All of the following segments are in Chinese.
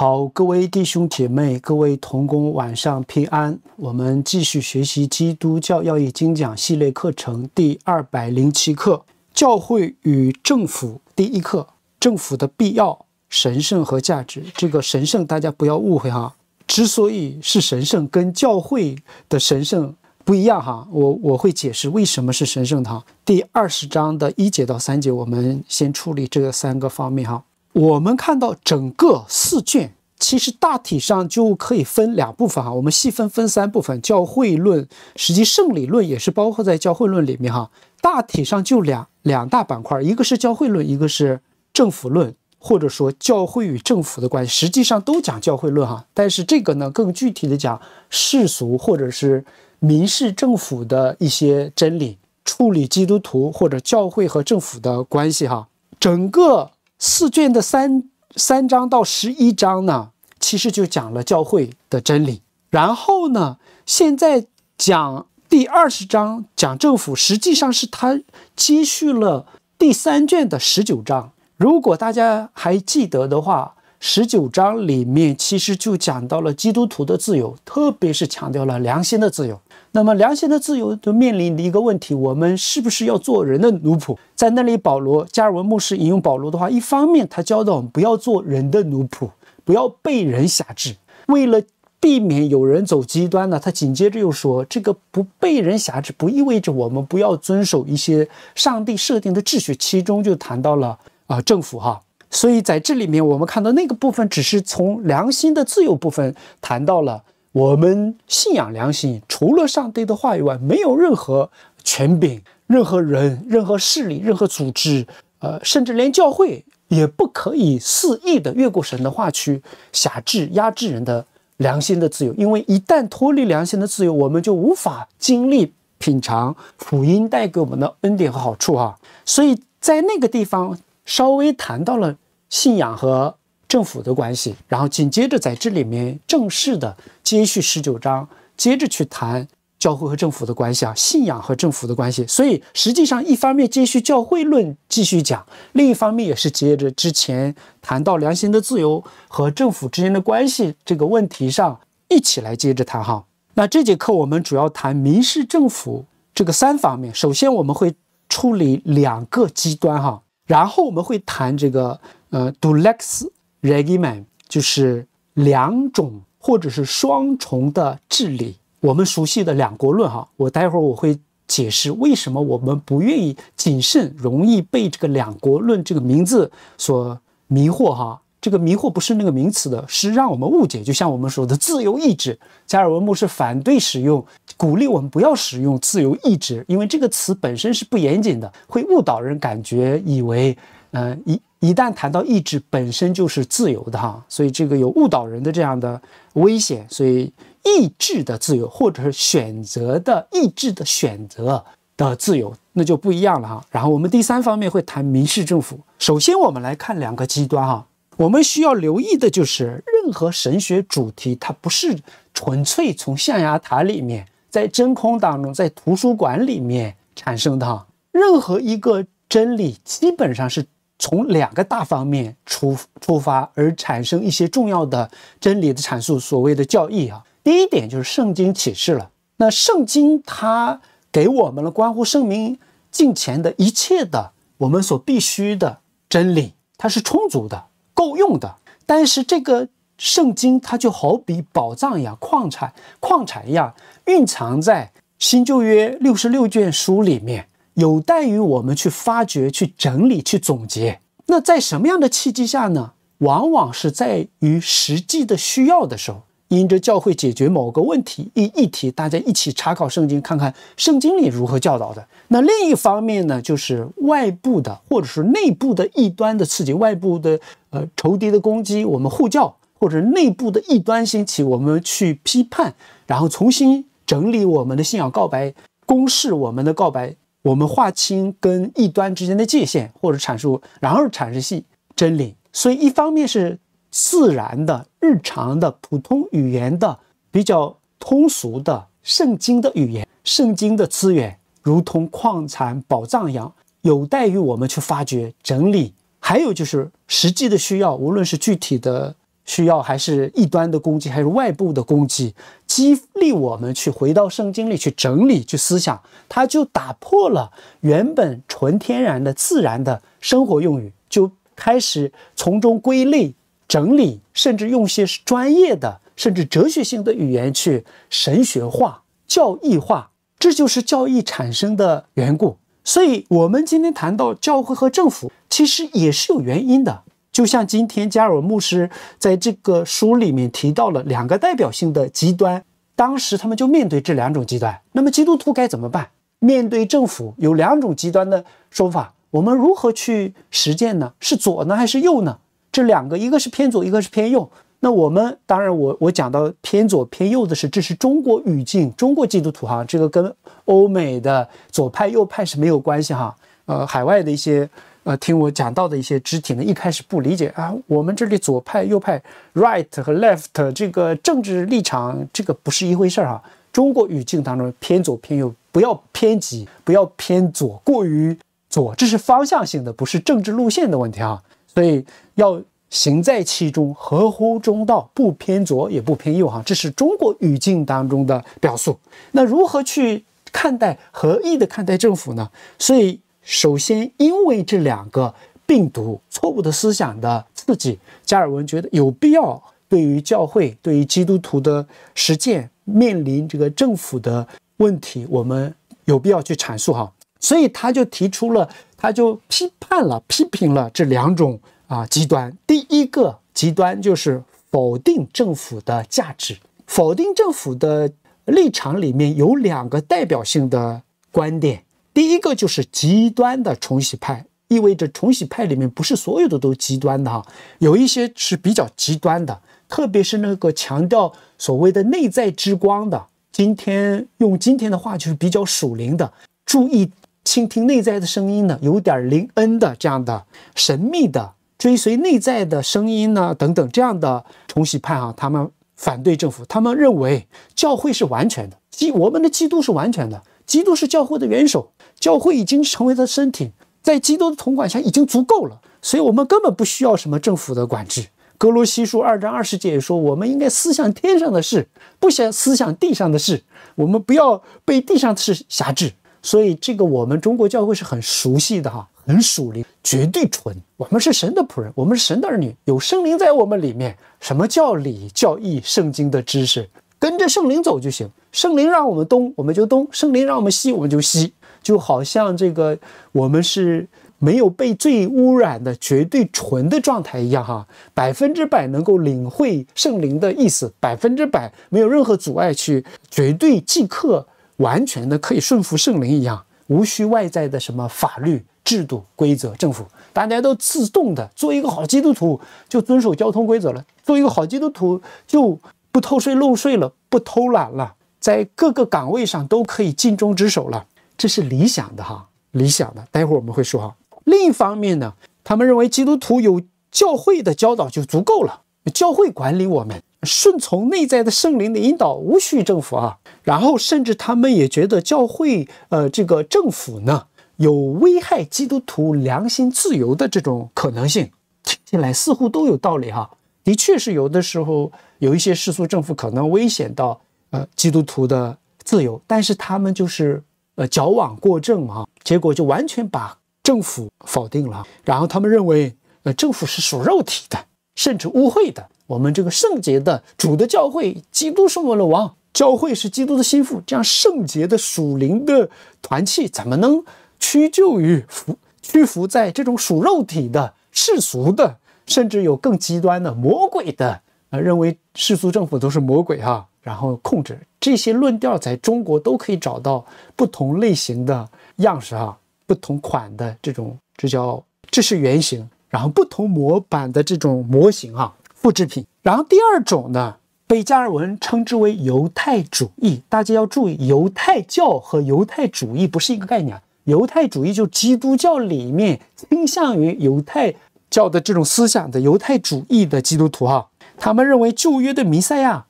好，各位弟兄姐妹，各位同工，晚上平安。我们继续学习《基督教要义精讲》系列课程第二百零七课：教会与政府第一课——政府的必要、神圣和价值。这个神圣，大家不要误会哈。之所以是神圣，跟教会的神圣不一样哈。我我会解释为什么是神圣。哈。第二十章的一节到三节，我们先处理这三个方面哈。我们看到整个四卷，其实大体上就可以分两部分哈。我们细分分三部分，教会论，实际圣理论也是包括在教会论里面哈。大体上就两两大板块，一个是教会论，一个是政府论，或者说教会与政府的关系，实际上都讲教会论哈。但是这个呢，更具体的讲世俗或者是民事政府的一些真理，处理基督徒或者教会和政府的关系哈。整个。四卷的三三章到十一章呢，其实就讲了教会的真理。然后呢，现在讲第二十章讲政府，实际上是它接续了第三卷的十九章。如果大家还记得的话，十九章里面其实就讲到了基督徒的自由，特别是强调了良心的自由。那么良心的自由就面临的一个问题，我们是不是要做人的奴仆？在那里，保罗、加尔文牧师引用保罗的话，一方面他教导我们不要做人的奴仆，不要被人辖制。为了避免有人走极端呢，他紧接着又说，这个不被人辖制不意味着我们不要遵守一些上帝设定的秩序，其中就谈到了啊政府哈。所以在这里面，我们看到那个部分只是从良心的自由部分谈到了。我们信仰良心，除了上帝的话以外，没有任何权柄，任何人、任何势力、任何组织，呃，甚至连教会也不可以肆意的越过神的话去辖制、压制人的良心的自由。因为一旦脱离良心的自由，我们就无法经历、品尝福音带给我们的恩典和好处哈。所以在那个地方稍微谈到了信仰和。政府的关系，然后紧接着在这里面正式的接续十九章，接着去谈教会和政府的关系啊，信仰和政府的关系。所以实际上，一方面接续教会论继续讲，另一方面也是接着之前谈到良心的自由和政府之间的关系这个问题上一起来接着谈哈。那这节课我们主要谈民事政府这个三方面，首先我们会处理两个极端哈，然后我们会谈这个呃 dox。regime 就是两种或者是双重的治理，我们熟悉的“两国论”哈，我待会儿我会解释为什么我们不愿意谨慎，容易被这个“两国论”这个名字所迷惑哈。这个迷惑不是那个名词的，是让我们误解。就像我们说的“自由意志”，加尔文牧师反对使用，鼓励我们不要使用“自由意志”，因为这个词本身是不严谨的，会误导人感觉以为。嗯，一一旦谈到意志本身就是自由的哈，所以这个有误导人的这样的危险，所以意志的自由，或者是选择的意志的选择的自由，那就不一样了哈。然后我们第三方面会谈民事政府。首先我们来看两个极端哈，我们需要留意的就是任何神学主题它不是纯粹从象牙塔里面，在真空当中，在图书馆里面产生的哈，任何一个真理基本上是。从两个大方面出出发，而产生一些重要的真理的阐述，所谓的教义啊。第一点就是圣经启示了。那圣经它给我们了关乎圣明敬前的一切的我们所必须的真理，它是充足的、够用的。但是这个圣经它就好比宝藏一样，矿产矿产一样，蕴藏在新旧约六十六卷书里面。有待于我们去发掘、去整理、去总结。那在什么样的契机下呢？往往是在于实际的需要的时候，因着教会解决某个问题、一议题，大家一起查考圣经，看看圣经里如何教导的。那另一方面呢，就是外部的或者是内部的异端的刺激，外部的呃仇敌的攻击，我们护教；或者内部的异端兴起，我们去批判，然后重新整理我们的信仰告白公示我们的告白。我们划清跟异端之间的界限，或者阐述，然后阐释系真理。所以，一方面是自然的、日常的、普通语言的、比较通俗的圣经的语言，圣经的资源，如同矿产宝藏一样，有待于我们去发掘、整理。还有就是实际的需要，无论是具体的。需要还是异端的攻击，还是外部的攻击，激励我们去回到圣经里去整理、去思想，它就打破了原本纯天然的自然的生活用语，就开始从中归类、整理，甚至用些专业的、甚至哲学性的语言去神学化、教义化，这就是教义产生的缘故。所以，我们今天谈到教会和政府，其实也是有原因的。就像今天加尔牧师在这个书里面提到了两个代表性的极端，当时他们就面对这两种极端。那么基督徒该怎么办？面对政府有两种极端的说法，我们如何去实践呢？是左呢还是右呢？这两个一个是偏左，一个是偏右。那我们当然，我我讲到偏左偏右的是，这是中国语境，中国基督徒哈，这个跟欧美的左派右派是没有关系哈。呃，海外的一些。呃，听我讲到的一些肢体呢，一开始不理解啊。我们这里左派、右派 （right 和 left） 这个政治立场，这个不是一回事儿哈。中国语境当中，偏左偏右，不要偏激，不要偏左，过于左，这是方向性的，不是政治路线的问题哈。所以要行在其中，合乎中道，不偏左也不偏右哈。这是中国语境当中的表述。那如何去看待、合意的看待政府呢？所以。首先，因为这两个病毒、错误的思想的刺激，加尔文觉得有必要对于教会、对于基督徒的实践面临这个政府的问题，我们有必要去阐述哈。所以他就提出了，他就批判了、批评了这两种啊极端。第一个极端就是否定政府的价值，否定政府的立场里面有两个代表性的观点。第一个就是极端的重洗派，意味着重洗派里面不是所有的都极端的哈，有一些是比较极端的，特别是那个强调所谓的内在之光的，今天用今天的话就是比较属灵的，注意倾听内在的声音的，有点灵恩的这样的神秘的追随内在的声音呢等等这样的重洗派哈，他们反对政府，他们认为教会是完全的，基我们的基督是完全的，基督是教会的元首。教会已经成为他身体，在基督的同管下已经足够了，所以我们根本不需要什么政府的管制。格罗西书二战二世也说，我们应该思想天上的事，不想思想地上的事，我们不要被地上的事辖制。所以这个我们中国教会是很熟悉的哈，很属灵，绝对纯。我们是神的仆人，我们是神的儿女，有圣灵在我们里面。什么叫理？教义？圣经的知识，跟着圣灵走就行。圣灵让我们东，我们就东；圣灵让我们西，我们就西。就好像这个我们是没有被最污染的绝对纯的状态一样，哈，百分之百能够领会圣灵的意思，百分之百没有任何阻碍去绝对即刻完全的可以顺服圣灵一样，无需外在的什么法律制度规则政府，大家都自动的做一个好基督徒，就遵守交通规则了；做一个好基督徒，就不偷税漏税了，不偷懒了，在各个岗位上都可以尽忠职守了。这是理想的哈，理想的。待会儿我们会说哈。另一方面呢，他们认为基督徒有教会的教导就足够了，教会管理我们，顺从内在的圣灵的引导，无需政府啊。然后甚至他们也觉得教会呃，这个政府呢，有危害基督徒良心自由的这种可能性。听起来似乎都有道理哈。的确是有的时候有一些世俗政府可能危险到呃基督徒的自由，但是他们就是。呃，矫枉过正啊，结果就完全把政府否定了。然后他们认为，呃，政府是属肉体的，甚至污秽的。我们这个圣洁的主的教会，基督是我的王，教会是基督的心腹。这样圣洁的属灵的团契，怎么能屈就于服屈服在这种属肉体的世俗的，甚至有更极端的魔鬼的呃，认为世俗政府都是魔鬼哈，然后控制。这些论调在中国都可以找到不同类型的样式哈，不同款的这种，这叫这是原型，然后不同模板的这种模型哈，复制品。然后第二种呢，被加尔文称之为犹太主义。大家要注意，犹太教和犹太主义不是一个概念。犹太主义就基督教里面倾向于犹太教的这种思想的犹太主义的基督徒哈，他们认为旧约的弥赛亚。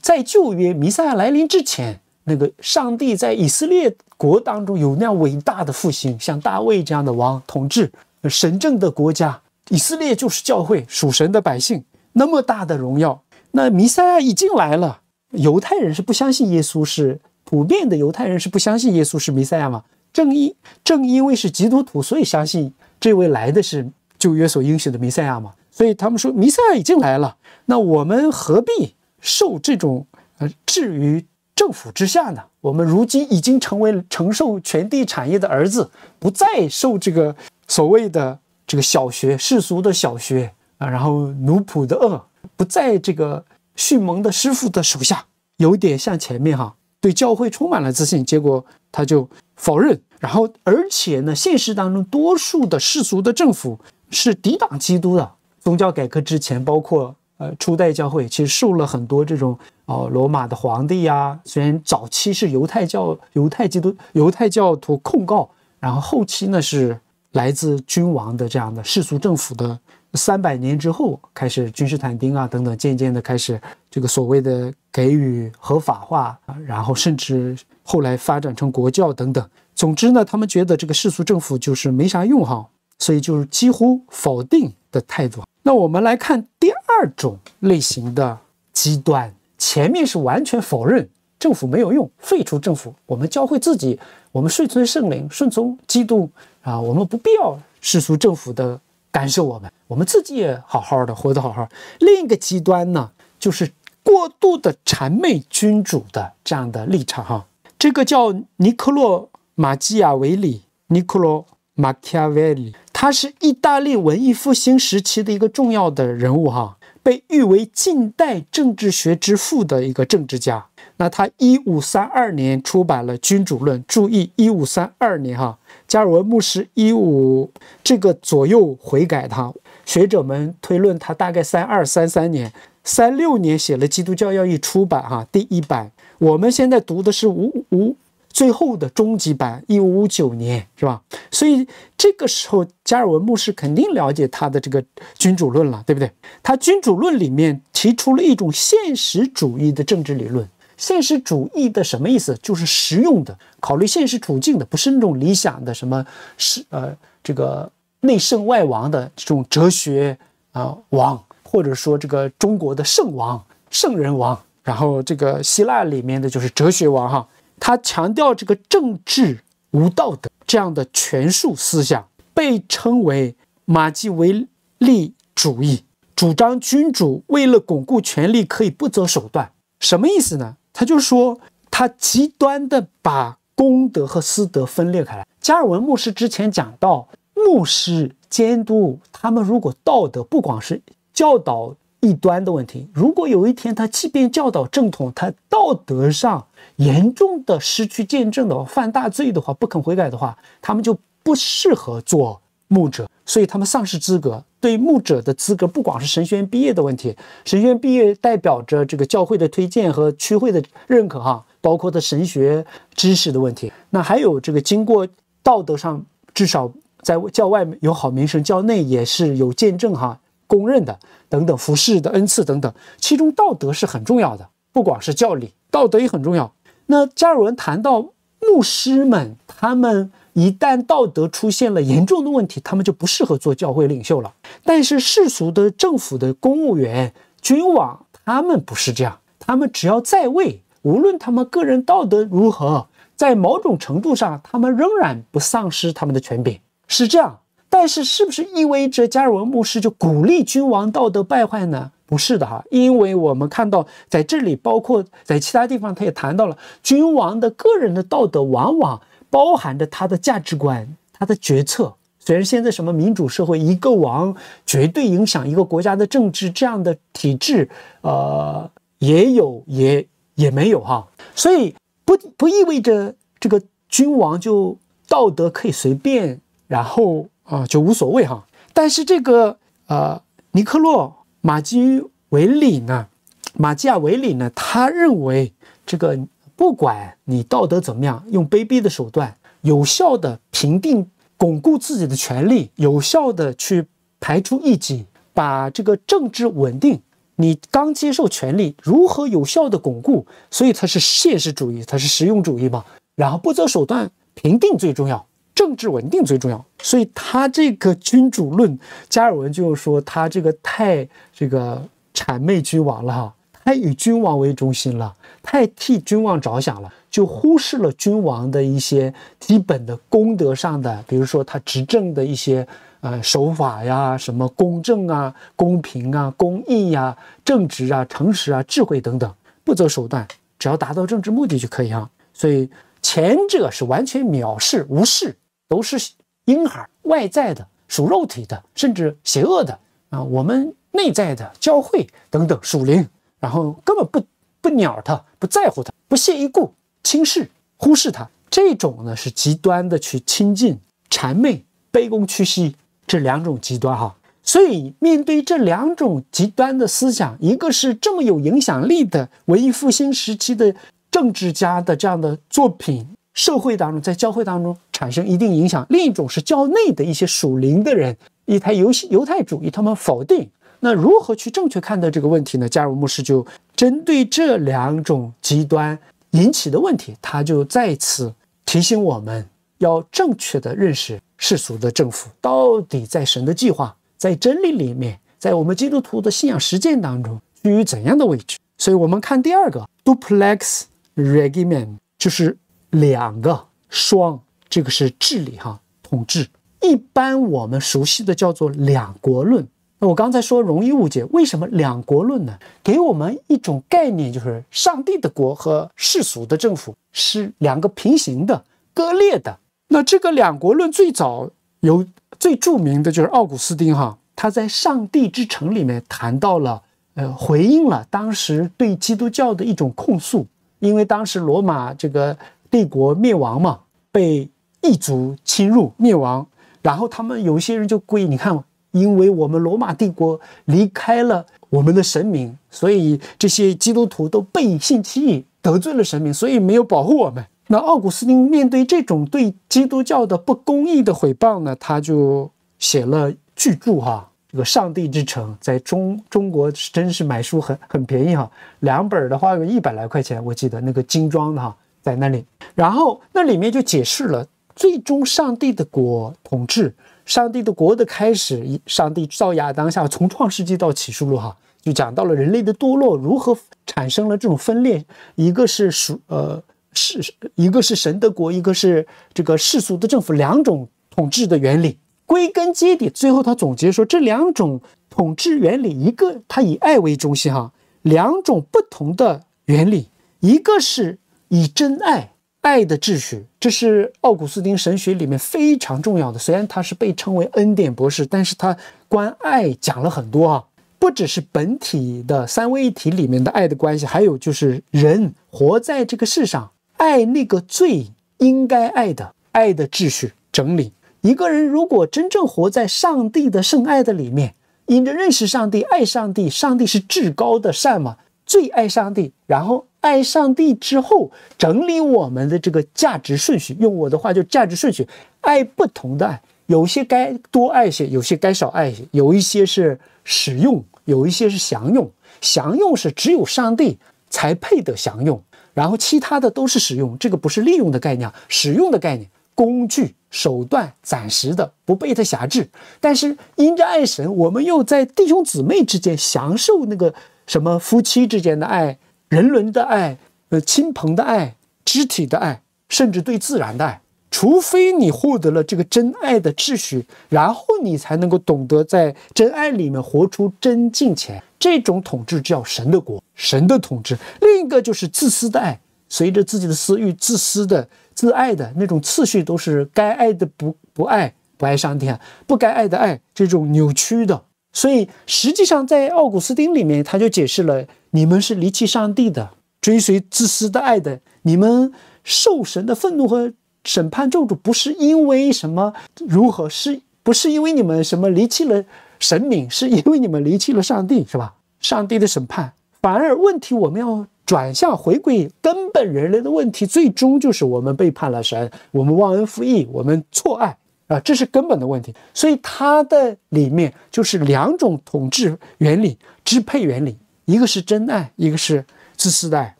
在旧约弥赛亚来临之前，那个上帝在以色列国当中有那样伟大的复兴，像大卫这样的王统治神圣的国家，以色列就是教会属神的百姓，那么大的荣耀。那弥赛亚已经来了，犹太人是不相信耶稣是普遍的，犹太人是不相信耶稣是弥赛亚嘛？正因正因为是基督徒，所以相信这位来的是旧约所应许的弥赛亚嘛？所以他们说弥赛亚已经来了，那我们何必？受这种呃置于政府之下呢，我们如今已经成为承受全地产业的儿子，不再受这个所谓的这个小学世俗的小学啊，然后奴仆的恶，不在这个迅猛的师傅的手下，有点像前面哈，对教会充满了自信，结果他就否认，然后而且呢，现实当中多数的世俗的政府是抵挡基督的宗教改革之前，包括。呃，初代教会其实受了很多这种哦，罗马的皇帝呀。虽然早期是犹太教、犹太基督、犹太教徒控告，然后后期呢是来自君王的这样的世俗政府的。三百年之后，开始君士坦丁啊等等，渐渐的开始这个所谓的给予合法化，然后甚至后来发展成国教等等。总之呢，他们觉得这个世俗政府就是没啥用哈，所以就是几乎否定的态度。那我们来看第二。二种类型的极端，前面是完全否认政府没有用，废除政府，我们教会自己，我们顺从圣灵，顺从基督啊，我们不必要世俗政府的干涉，我们，我们自己也好好的，活得好好的。另一个极端呢，就是过度的谄媚君主的这样的立场哈，这个叫尼克洛·马基亚维里，尼克洛·马基亚维里，他是意大利文艺复兴时期的一个重要的人物哈。被誉为近代政治学之父的一个政治家，那他一五三二年出版了《君主论》，注意一五三二年哈，加尔文牧师一五这个左右悔改他，学者们推论他大概三二三三年三六年写了《基督教要义》出版哈，第一版我们现在读的是五五。最后的终极版，一五五九年，是吧？所以这个时候，加尔文牧师肯定了解他的这个君主论了，对不对？他君主论里面提出了一种现实主义的政治理论。现实主义的什么意思？就是实用的，考虑现实处境的，不是那种理想的什么，是呃，这个内圣外王的这种哲学啊，王，或者说这个中国的圣王、圣人王，然后这个希腊里面的就是哲学王，哈。他强调这个政治无道德这样的权术思想被称为马基维利主义，主张君主为了巩固权力可以不择手段。什么意思呢？他就说他极端的把公德和私德分裂开来。加尔文牧师之前讲到，牧师监督他们如果道德不光是教导。异端的问题，如果有一天他即便教导正统，他道德上严重的失去见证的，话，犯大罪的话，不肯悔改的话，他们就不适合做牧者，所以他们丧失资格。对牧者的资格，不光是神学院毕业的问题，神学院毕业代表着这个教会的推荐和区会的认可，哈，包括的神学知识的问题，那还有这个经过道德上至少在教外有好名声，教内也是有见证，哈。公认的等等，服饰的恩赐等等，其中道德是很重要的，不光是教理，道德也很重要。那加尔文谈到牧师们，他们一旦道德出现了严重的问题，他们就不适合做教会领袖了。但是世俗的政府的公务员、君王，他们不是这样，他们只要在位，无论他们个人道德如何，在某种程度上，他们仍然不丧失他们的权柄，是这样。但是，是不是意味着加尔文牧师就鼓励君王道德败坏呢？不是的哈，因为我们看到，在这里，包括在其他地方，他也谈到了君王的个人的道德，往往包含着他的价值观、他的决策。虽然现在什么民主社会，一个王绝对影响一个国家的政治这样的体制，呃，也有，也也没有哈。所以，不不意味着这个君王就道德可以随便，然后。啊，就无所谓哈。但是这个呃，尼克洛·马基维里呢，马基亚维里呢，他认为这个不管你道德怎么样，用卑鄙的手段，有效的平定、巩固自己的权利，有效的去排除异己，把这个政治稳定。你刚接受权力，如何有效的巩固？所以它是现实主义，它是实用主义嘛。然后不择手段平定最重要。政治稳定最重要，所以他这个君主论，加尔文就说他这个太这个谄媚君王了哈，太以君王为中心了，太替君王着想了，就忽视了君王的一些基本的功德上的，比如说他执政的一些呃手法呀，什么公正啊、公平啊、公义呀、正直啊、诚实啊、智慧等等，不择手段，只要达到政治目的就可以啊，所以前者是完全藐视、无视。都是婴孩外在的属肉体的，甚至邪恶的啊！我们内在的教会等等属灵，然后根本不不鸟他，不在乎他，不屑一顾，轻视、忽视他。这种呢是极端的去亲近、谄媚、卑躬屈膝这两种极端哈。所以面对这两种极端的思想，一个是这么有影响力的文艺复兴时期的政治家的这样的作品，社会当中在教会当中。产生一定影响。另一种是教内的一些属灵的人，犹太游戏、犹太主义，他们否定。那如何去正确看待这个问题呢？加尔牧师就针对这两种极端引起的问题，他就再次提醒我们要正确的认识世俗的政府到底在神的计划、在真理里面，在我们基督徒的信仰实践当中居于怎样的位置。所以，我们看第二个 duplex regimen，就是两个双。这个是治理哈，统治一般我们熟悉的叫做两国论。那我刚才说容易误解，为什么两国论呢？给我们一种概念，就是上帝的国和世俗的政府是两个平行的、割裂的。那这个两国论最早有最著名的就是奥古斯丁哈，他在《上帝之城》里面谈到了，呃，回应了当时对基督教的一种控诉，因为当时罗马这个帝国灭亡嘛，被。异族侵入、灭亡，然后他们有些人就归你看，因为我们罗马帝国离开了我们的神明，所以这些基督徒都背信弃义，得罪了神明，所以没有保护我们。那奥古斯丁面对这种对基督教的不公义的毁谤呢，他就写了巨著哈，这个《上帝之城》在中中国是真是买书很很便宜哈，两本的话有一百来块钱，我记得那个精装的哈，在那里。然后那里面就解释了。最终，上帝的国统治上帝的国的开始。上帝造亚当下，从创世纪到启示录，哈，就讲到了人类的堕落，如何产生了这种分裂。一个是属呃是，一个是神的国，一个是这个世俗的政府，两种统治的原理。归根结底，最后他总结说，这两种统治原理，一个他以爱为中心，哈，两种不同的原理，一个是以真爱。爱的秩序，这是奥古斯丁神学里面非常重要的。虽然他是被称为恩典博士，但是他关爱讲了很多啊，不只是本体的三位一体里面的爱的关系，还有就是人活在这个世上，爱那个最应该爱的爱的秩序整理。一个人如果真正活在上帝的圣爱的里面，因着认识上帝、爱上帝，上帝是至高的善嘛，最爱上帝，然后。爱上帝之后，整理我们的这个价值顺序。用我的话，就价值顺序，爱不同的爱，有些该多爱些，有些该少爱些，有一些是使用，有一些是享用。享用是只有上帝才配得享用，然后其他的都是使用。这个不是利用的概念，使用的概念，工具、手段、暂时的，不被它辖制。但是因着爱神，我们又在弟兄姊妹之间享受那个什么夫妻之间的爱。人伦的爱，呃，亲朋的爱，肢体的爱，甚至对自然的爱，除非你获得了这个真爱的秩序，然后你才能够懂得在真爱里面活出真境界。这种统治叫神的国，神的统治。另一个就是自私的爱，随着自己的私欲，自私的、自爱的那种次序，都是该爱的不不爱，不爱上天；不该爱的爱，这种扭曲的。所以，实际上在奥古斯丁里面，他就解释了：你们是离弃上帝的，追随自私的爱的。你们受神的愤怒和审判咒诅，不是因为什么如何，是不是因为你们什么离弃了神明？是因为你们离弃了上帝，是吧？上帝的审判，反而问题我们要转向回归根本人类的问题，最终就是我们背叛了神，我们忘恩负义，我们错爱。啊，这是根本的问题，所以它的里面就是两种统治原理、支配原理，一个是真爱，一个是自私的。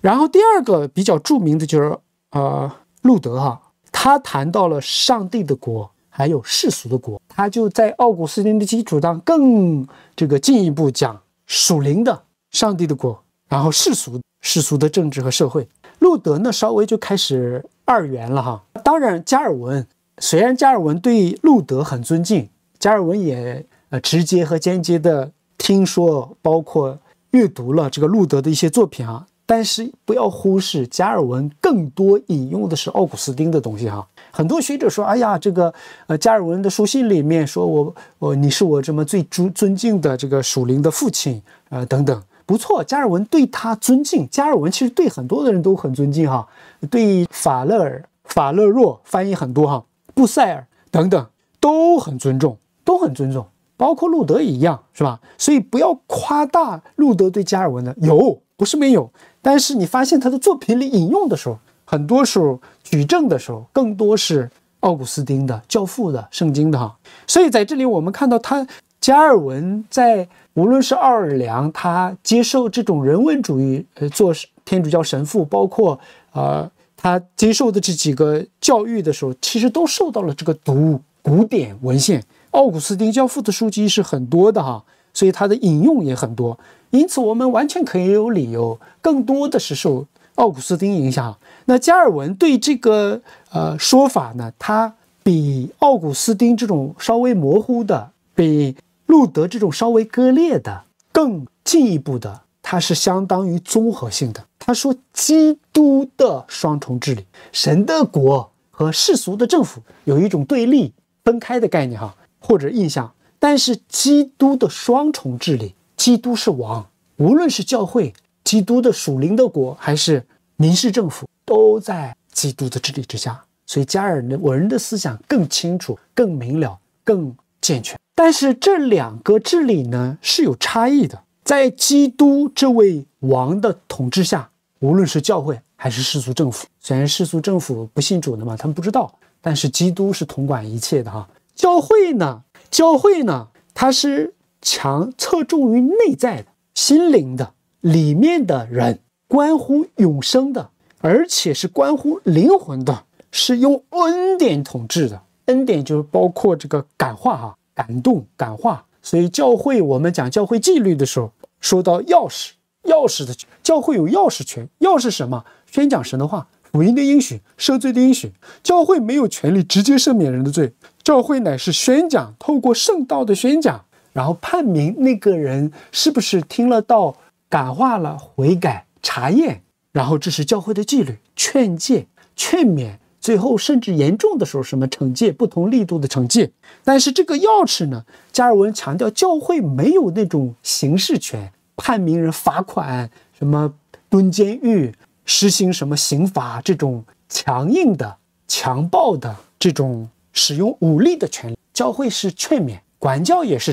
然后第二个比较著名的就是，呃，路德哈，他谈到了上帝的国，还有世俗的国，他就在奥古斯丁的基础上更这个进一步讲属灵的上帝的国，然后世俗世俗的政治和社会。路德呢，稍微就开始二元了哈，当然加尔文。虽然加尔文对路德很尊敬，加尔文也呃直接和间接的听说，包括阅读了这个路德的一些作品啊，但是不要忽视加尔文更多引用的是奥古斯丁的东西哈。很多学者说，哎呀，这个呃加尔文的书信里面说我我你是我这么最尊尊敬的这个属灵的父亲呃等等。不错，加尔文对他尊敬，加尔文其实对很多的人都很尊敬哈，对法勒尔、法勒若翻译很多哈。布塞尔等等都很尊重，都很尊重，包括路德一样，是吧？所以不要夸大路德对加尔文的有，不是没有。但是你发现他的作品里引用的时候，很多时候举证的时候，更多是奥古斯丁的、教父的、圣经的哈。所以在这里我们看到他加尔文在无论是奥尔良，他接受这种人文主义，呃，做天主教神父，包括啊。他接受的这几个教育的时候，其实都受到了这个读古典文献、奥古斯丁教父的书籍是很多的哈，所以他的引用也很多。因此，我们完全可以有理由，更多的是受奥古斯丁影响。那加尔文对这个呃说法呢，他比奥古斯丁这种稍微模糊的，比路德这种稍微割裂的更进一步的，他是相当于综合性的。他说基。都的双重治理，神的国和世俗的政府有一种对立、分开的概念，哈或者印象。但是基督的双重治理，基督是王，无论是教会、基督的属灵的国，还是民事政府，都在基督的治理之下。所以加尔的、我人的思想更清楚、更明了、更健全。但是这两个治理呢是有差异的，在基督这位王的统治下，无论是教会。还是世俗政府，虽然世俗政府不信主的嘛，他们不知道，但是基督是统管一切的哈。教会呢？教会呢？它是强侧重于内在的心灵的里面的人，关乎永生的，而且是关乎灵魂的，是用恩典统治的。恩典就是包括这个感化哈、感动、感化。所以教会我们讲教会纪律的时候，说到钥匙，钥匙的教会有钥匙权，钥匙什么？宣讲神的话，福音的应许，赦罪的应许。教会没有权利直接赦免人的罪，教会乃是宣讲，透过圣道的宣讲，然后判明那个人是不是听了道，感化了，悔改，查验，然后这是教会的纪律，劝诫、劝勉，最后甚至严重的时候，什么惩戒，不同力度的惩戒。但是这个钥匙呢，加尔文强调，教会没有那种刑事权，判明人罚款，什么蹲监狱。实行什么刑罚？这种强硬的、强暴的这种使用武力的权利，教会是劝勉，管教也是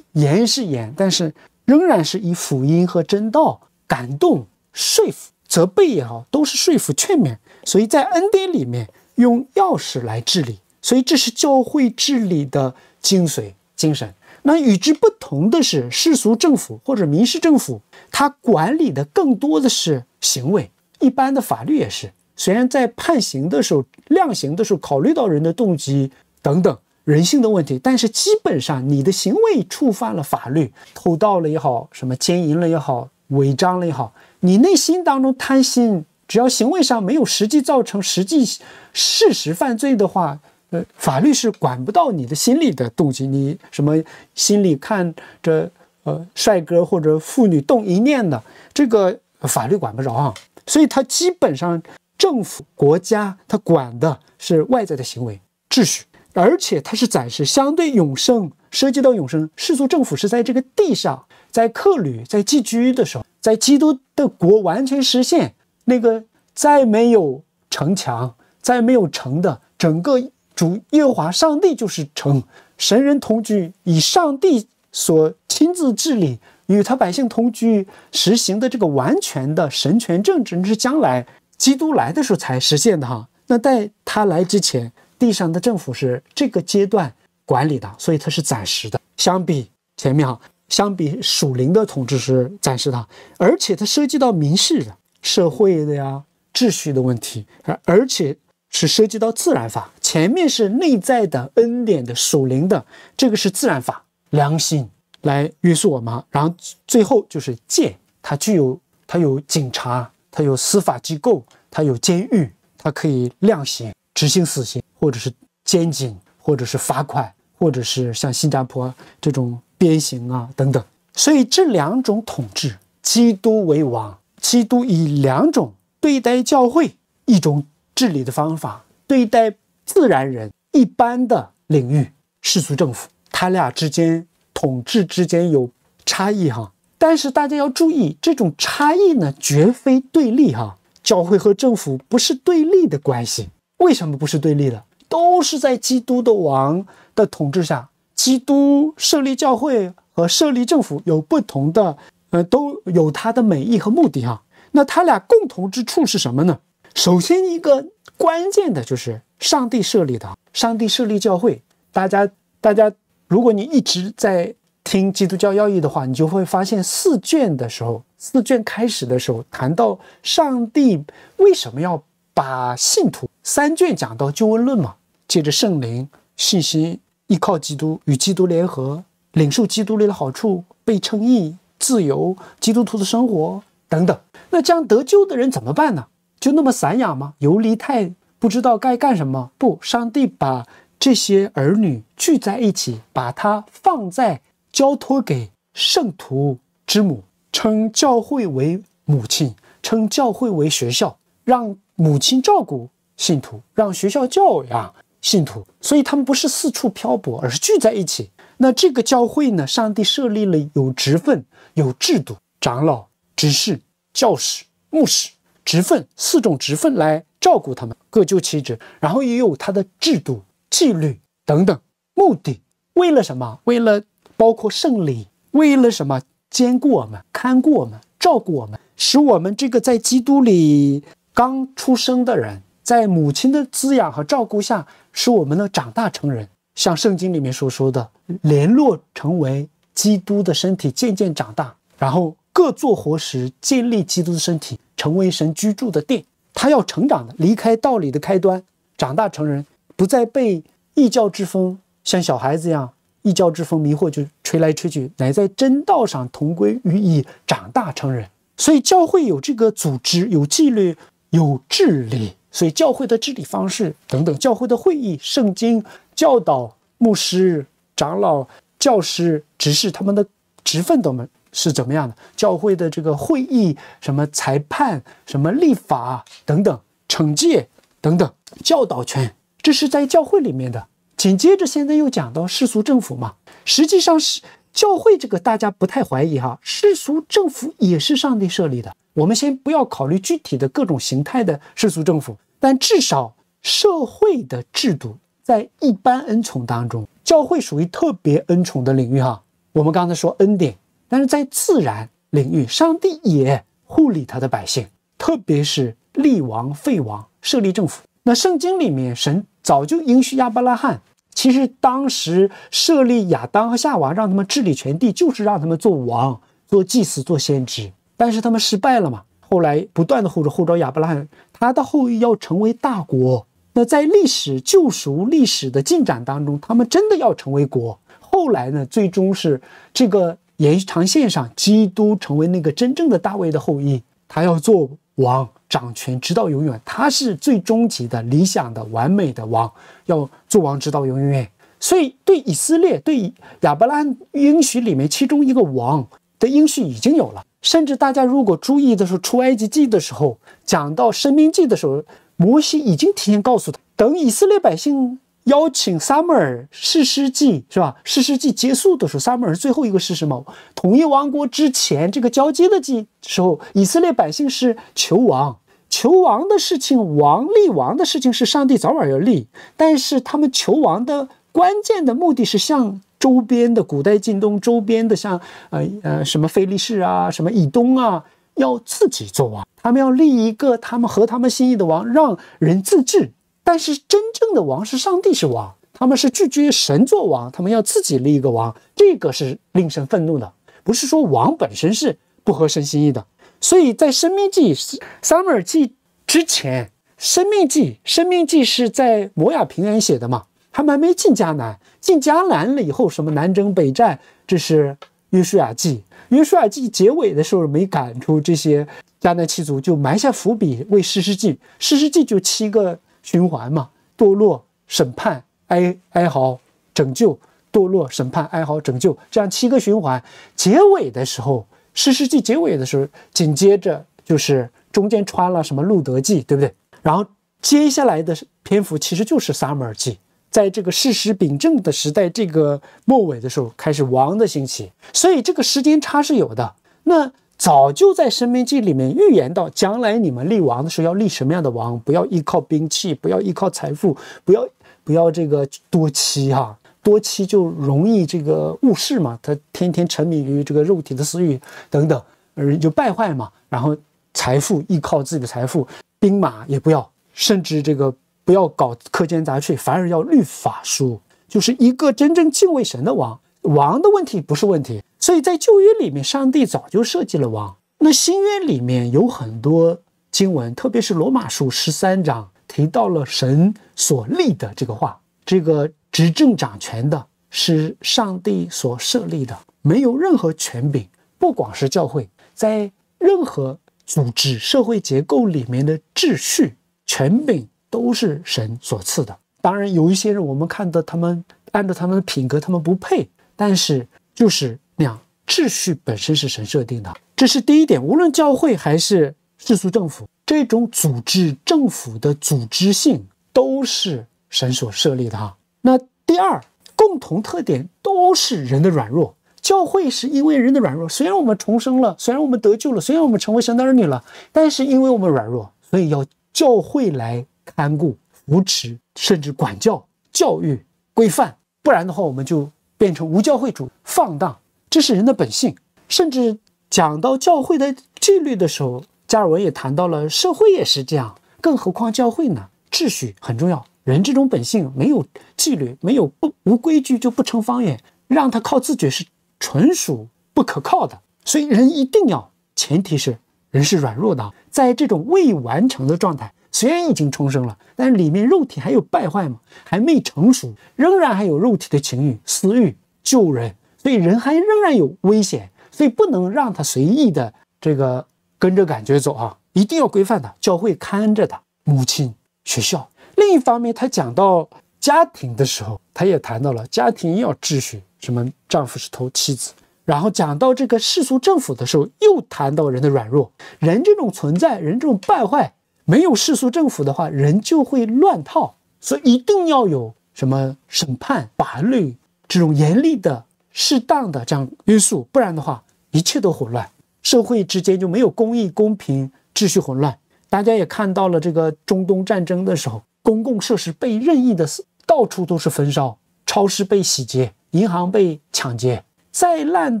严是严，但是仍然是以福音和真道感动、说服、责备也好，都是说服劝勉。所以在恩典里面用钥匙来治理，所以这是教会治理的精髓精神。那与之不同的是，世俗政府或者民事政府，它管理的更多的是行为。一般的法律也是，虽然在判刑的时候、量刑的时候，考虑到人的动机等等人性的问题，但是基本上你的行为触犯了法律，偷盗了也好，什么奸淫了也好，违章了也好，你内心当中贪心，只要行为上没有实际造成实际事实犯罪的话，呃，法律是管不到你的心理的动机，你什么心里看着呃帅哥或者妇女动一念的，这个法律管不着啊。所以，他基本上政府国家，他管的是外在的行为秩序，而且他是暂时相对永生。涉及到永生，世俗政府是在这个地上，在客旅，在寄居的时候，在基督的国完全实现，那个再没有城墙，再没有城的整个主耶和华上帝就是城，神人同居，以上帝所亲自治理。与他百姓同居，实行的这个完全的神权政治，那是将来基督来的时候才实现的哈。那在他来之前，地上的政府是这个阶段管理的，所以它是暂时的。相比前面哈，相比属灵的统治是暂时的，而且它涉及到民事的、社会的呀、秩序的问题，而且是涉及到自然法。前面是内在的恩典的属灵的，这个是自然法、良心。来约束我们，然后最后就是戒，它具有它有警察，它有司法机构，它有监狱，它可以量刑、执行死刑，或者是监禁，或者是罚款，或者是像新加坡这种鞭刑啊等等。所以这两种统治，基督为王，基督以两种对待教会一种治理的方法对待自然人一般的领域世俗政府，他俩之间。统治之间有差异哈，但是大家要注意，这种差异呢绝非对立哈。教会和政府不是对立的关系，为什么不是对立的？都是在基督的王的统治下，基督设立教会和设立政府有不同的，呃，都有它的美意和目的哈。那他俩共同之处是什么呢？首先一个关键的就是上帝设立的，上帝设立教会，大家大家。如果你一直在听《基督教要义》的话，你就会发现四卷的时候，四卷开始的时候谈到上帝为什么要把信徒。三卷讲到救恩论嘛，借着圣灵、信心、依靠基督、与基督联合、领受基督里的好处、被称义、自由、基督徒的生活等等。那这样得救的人怎么办呢？就那么散养吗？游离太不知道该干什么？不，上帝把。这些儿女聚在一起，把它放在交托给圣徒之母，称教会为母亲，称教会为学校，让母亲照顾信徒，让学校教养信徒。所以他们不是四处漂泊，而是聚在一起。那这个教会呢？上帝设立了有职分、有制度，长老、执事、教士、牧师、职分四种职分来照顾他们，各就其职，然后也有他的制度。纪律等等，目的为了什么？为了包括圣礼，为了什么？兼顾我们，看顾我们，照顾我们，使我们这个在基督里刚出生的人，在母亲的滋养和照顾下，使我们能长大成人。像圣经里面所说的，联络成为基督的身体，渐渐长大，然后各做活时建立基督的身体，成为神居住的殿。他要成长的，离开道理的开端，长大成人。不再被异教之风像小孩子一样异教之风迷惑，就吹来吹去，乃在真道上同归于一，长大成人。所以教会有这个组织，有纪律，有治理。所以教会的治理方式等等，教会的会议、圣经教导、牧师、长老、教师、执事他们的职分都是怎么样的？教会的这个会议什么裁判、什么立法等等，惩戒等等，教导权。这是在教会里面的。紧接着，现在又讲到世俗政府嘛，实际上是教会这个大家不太怀疑哈。世俗政府也是上帝设立的。我们先不要考虑具体的各种形态的世俗政府，但至少社会的制度在一般恩宠当中，教会属于特别恩宠的领域哈。我们刚才说恩典，但是在自然领域，上帝也护理他的百姓，特别是立王废王设立政府。那圣经里面，神早就应许亚伯拉罕。其实当时设立亚当和夏娃，让他们治理全地，就是让他们做王、做祭司、做先知。但是他们失败了嘛？后来不断的后后招亚伯拉罕，他的后裔要成为大国。那在历史救赎历史的进展当中，他们真的要成为国。后来呢，最终是这个延长线上，基督成为那个真正的大卫的后裔，他要做。王掌权直到永远，他是最终极的理想的完美的王，要做王直到永远。所以对以色列对亚伯拉罕应许里面，其中一个王的应许已经有了。甚至大家如果注意的时候，出埃及记的时候讲到申命记的时候，摩西已经提前告诉他，等以色列百姓。邀请 Summer 试时祭是吧？试时祭结束的时候，m 母耳是最后一个试什么？统一王国之前这个交接的季时候，以色列百姓是求王，求王的事情，王立王的事情是上帝早晚要立，但是他们求王的关键的目的是向周边的古代近东周边的像呃呃什么菲利士啊，什么以东啊，要自己做王，他们要立一个他们合他们心意的王，让人自治。但是真正的王是上帝是王，他们是拒绝神做王，他们要自己立一个王，这个是令神愤怒的。不是说王本身是不合神心意的。所以在《生命记》《撒母耳记》之前，《生命记》《生命记》是在摩亚平原写的嘛，他们还没进迦南。进迦南了以后，什么南征北战，这是《约书亚记》。《约书亚记》结尾的时候没赶出这些迦南七族，就埋下伏笔为《士师记》。《士师记》就七个。循环嘛，堕落、审判、哀哀嚎、拯救、堕落、审判、哀嚎、拯救，这样七个循环。结尾的时候，《失世记》结尾的时候，紧接着就是中间穿了什么《路德记》，对不对？然后接下来的篇幅其实就是《撒母耳记》。在这个事实秉正的时代，这个末尾的时候开始王的兴起，所以这个时间差是有的。那。早就在《申命记》里面预言到，将来你们立王的时候要立什么样的王？不要依靠兵器，不要依靠财富，不要不要这个多妻哈，多妻就容易这个误事嘛。他天天沉迷于这个肉体的私欲等等，人就败坏嘛。然后财富依靠自己的财富，兵马也不要，甚至这个不要搞苛捐杂税，反而要律法书，就是一个真正敬畏神的王。王的问题不是问题，所以在旧约里面，上帝早就设计了王。那新约里面有很多经文，特别是罗马书十三章提到了神所立的这个话：，这个执政掌权的是上帝所设立的，没有任何权柄，不管是教会，在任何组织社会结构里面的秩序权柄都是神所赐的。当然，有一些人我们看到他们按照他们的品格，他们不配。但是就是那样，秩序本身是神设定的，这是第一点。无论教会还是世俗政府，这种组织政府的组织性都是神所设立的哈。那第二，共同特点都是人的软弱。教会是因为人的软弱，虽然我们重生了，虽然我们得救了，虽然我们成为神的儿女了，但是因为我们软弱，所以要教会来看顾、扶持，甚至管教、教育、规范。不然的话，我们就。变成无教会主放荡，这是人的本性。甚至讲到教会的纪律的时候，加尔文也谈到了社会也是这样，更何况教会呢？秩序很重要，人这种本性没有纪律，没有不无规矩就不成方圆，让他靠自觉是纯属不可靠的。所以人一定要，前提是人是软弱的，在这种未完成的状态。虽然已经重生了，但是里面肉体还有败坏嘛，还没成熟，仍然还有肉体的情欲、私欲、救人，所以人还仍然有危险，所以不能让他随意的这个跟着感觉走啊，一定要规范他，教会看着他，母亲学校。另一方面，他讲到家庭的时候，他也谈到了家庭要秩序，什么丈夫是头，妻子。然后讲到这个世俗政府的时候，又谈到人的软弱，人这种存在，人这种败坏。没有世俗政府的话，人就会乱套，所以一定要有什么审判、法律这种严厉的、适当的这样约束，不然的话，一切都混乱，社会之间就没有公义、公平，秩序混乱。大家也看到了，这个中东战争的时候，公共设施被任意的到处都是焚烧，超市被洗劫，银行被抢劫。再烂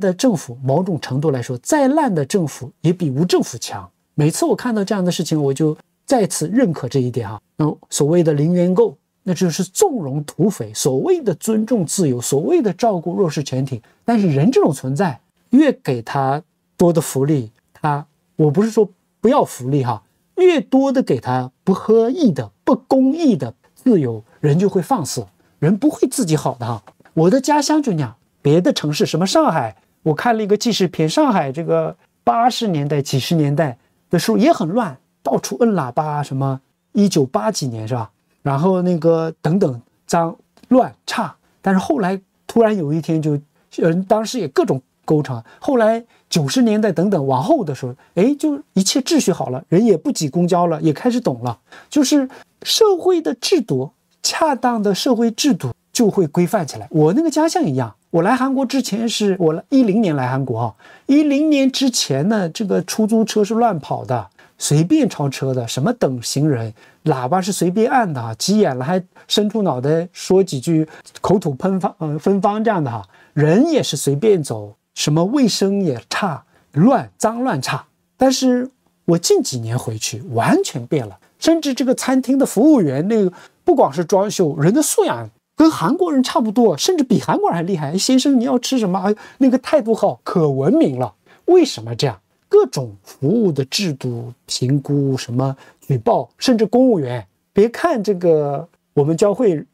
的政府，某种程度来说，再烂的政府也比无政府强。每次我看到这样的事情，我就。再次认可这一点哈，那所谓的零元购，那就是纵容土匪；所谓的尊重自由，所谓的照顾弱势群体，但是人这种存在，越给他多的福利，他我不是说不要福利哈，越多的给他不合意的、不公益的自由，人就会放肆，人不会自己好的哈。我的家乡就那样，别的城市什么上海，我看了一个纪实片，上海这个八十年代、几十年代的时候也很乱。到处摁喇叭，什么一九八几年是吧？然后那个等等脏乱差，但是后来突然有一天就，人当时也各种勾肠。后来九十年代等等往后的时候，哎，就一切秩序好了，人也不挤公交了，也开始懂了，就是社会的制度，恰当的社会制度就会规范起来。我那个家乡一样，我来韩国之前是我一零年来韩国啊，一零年之前呢，这个出租车是乱跑的。随便超车的，什么等行人，喇叭是随便按的啊，急眼了还伸出脑袋说几句，口吐喷芳，呃，芬芳这样的哈，人也是随便走，什么卫生也差，乱脏乱差。但是我近几年回去，完全变了，甚至这个餐厅的服务员，那个不光是装修，人的素养跟韩国人差不多，甚至比韩国人还厉害。先生，你要吃什么？那个态度好，可文明了。为什么这样？各种服务的制度评估，什么举报，甚至公务员。别看这个，我们教会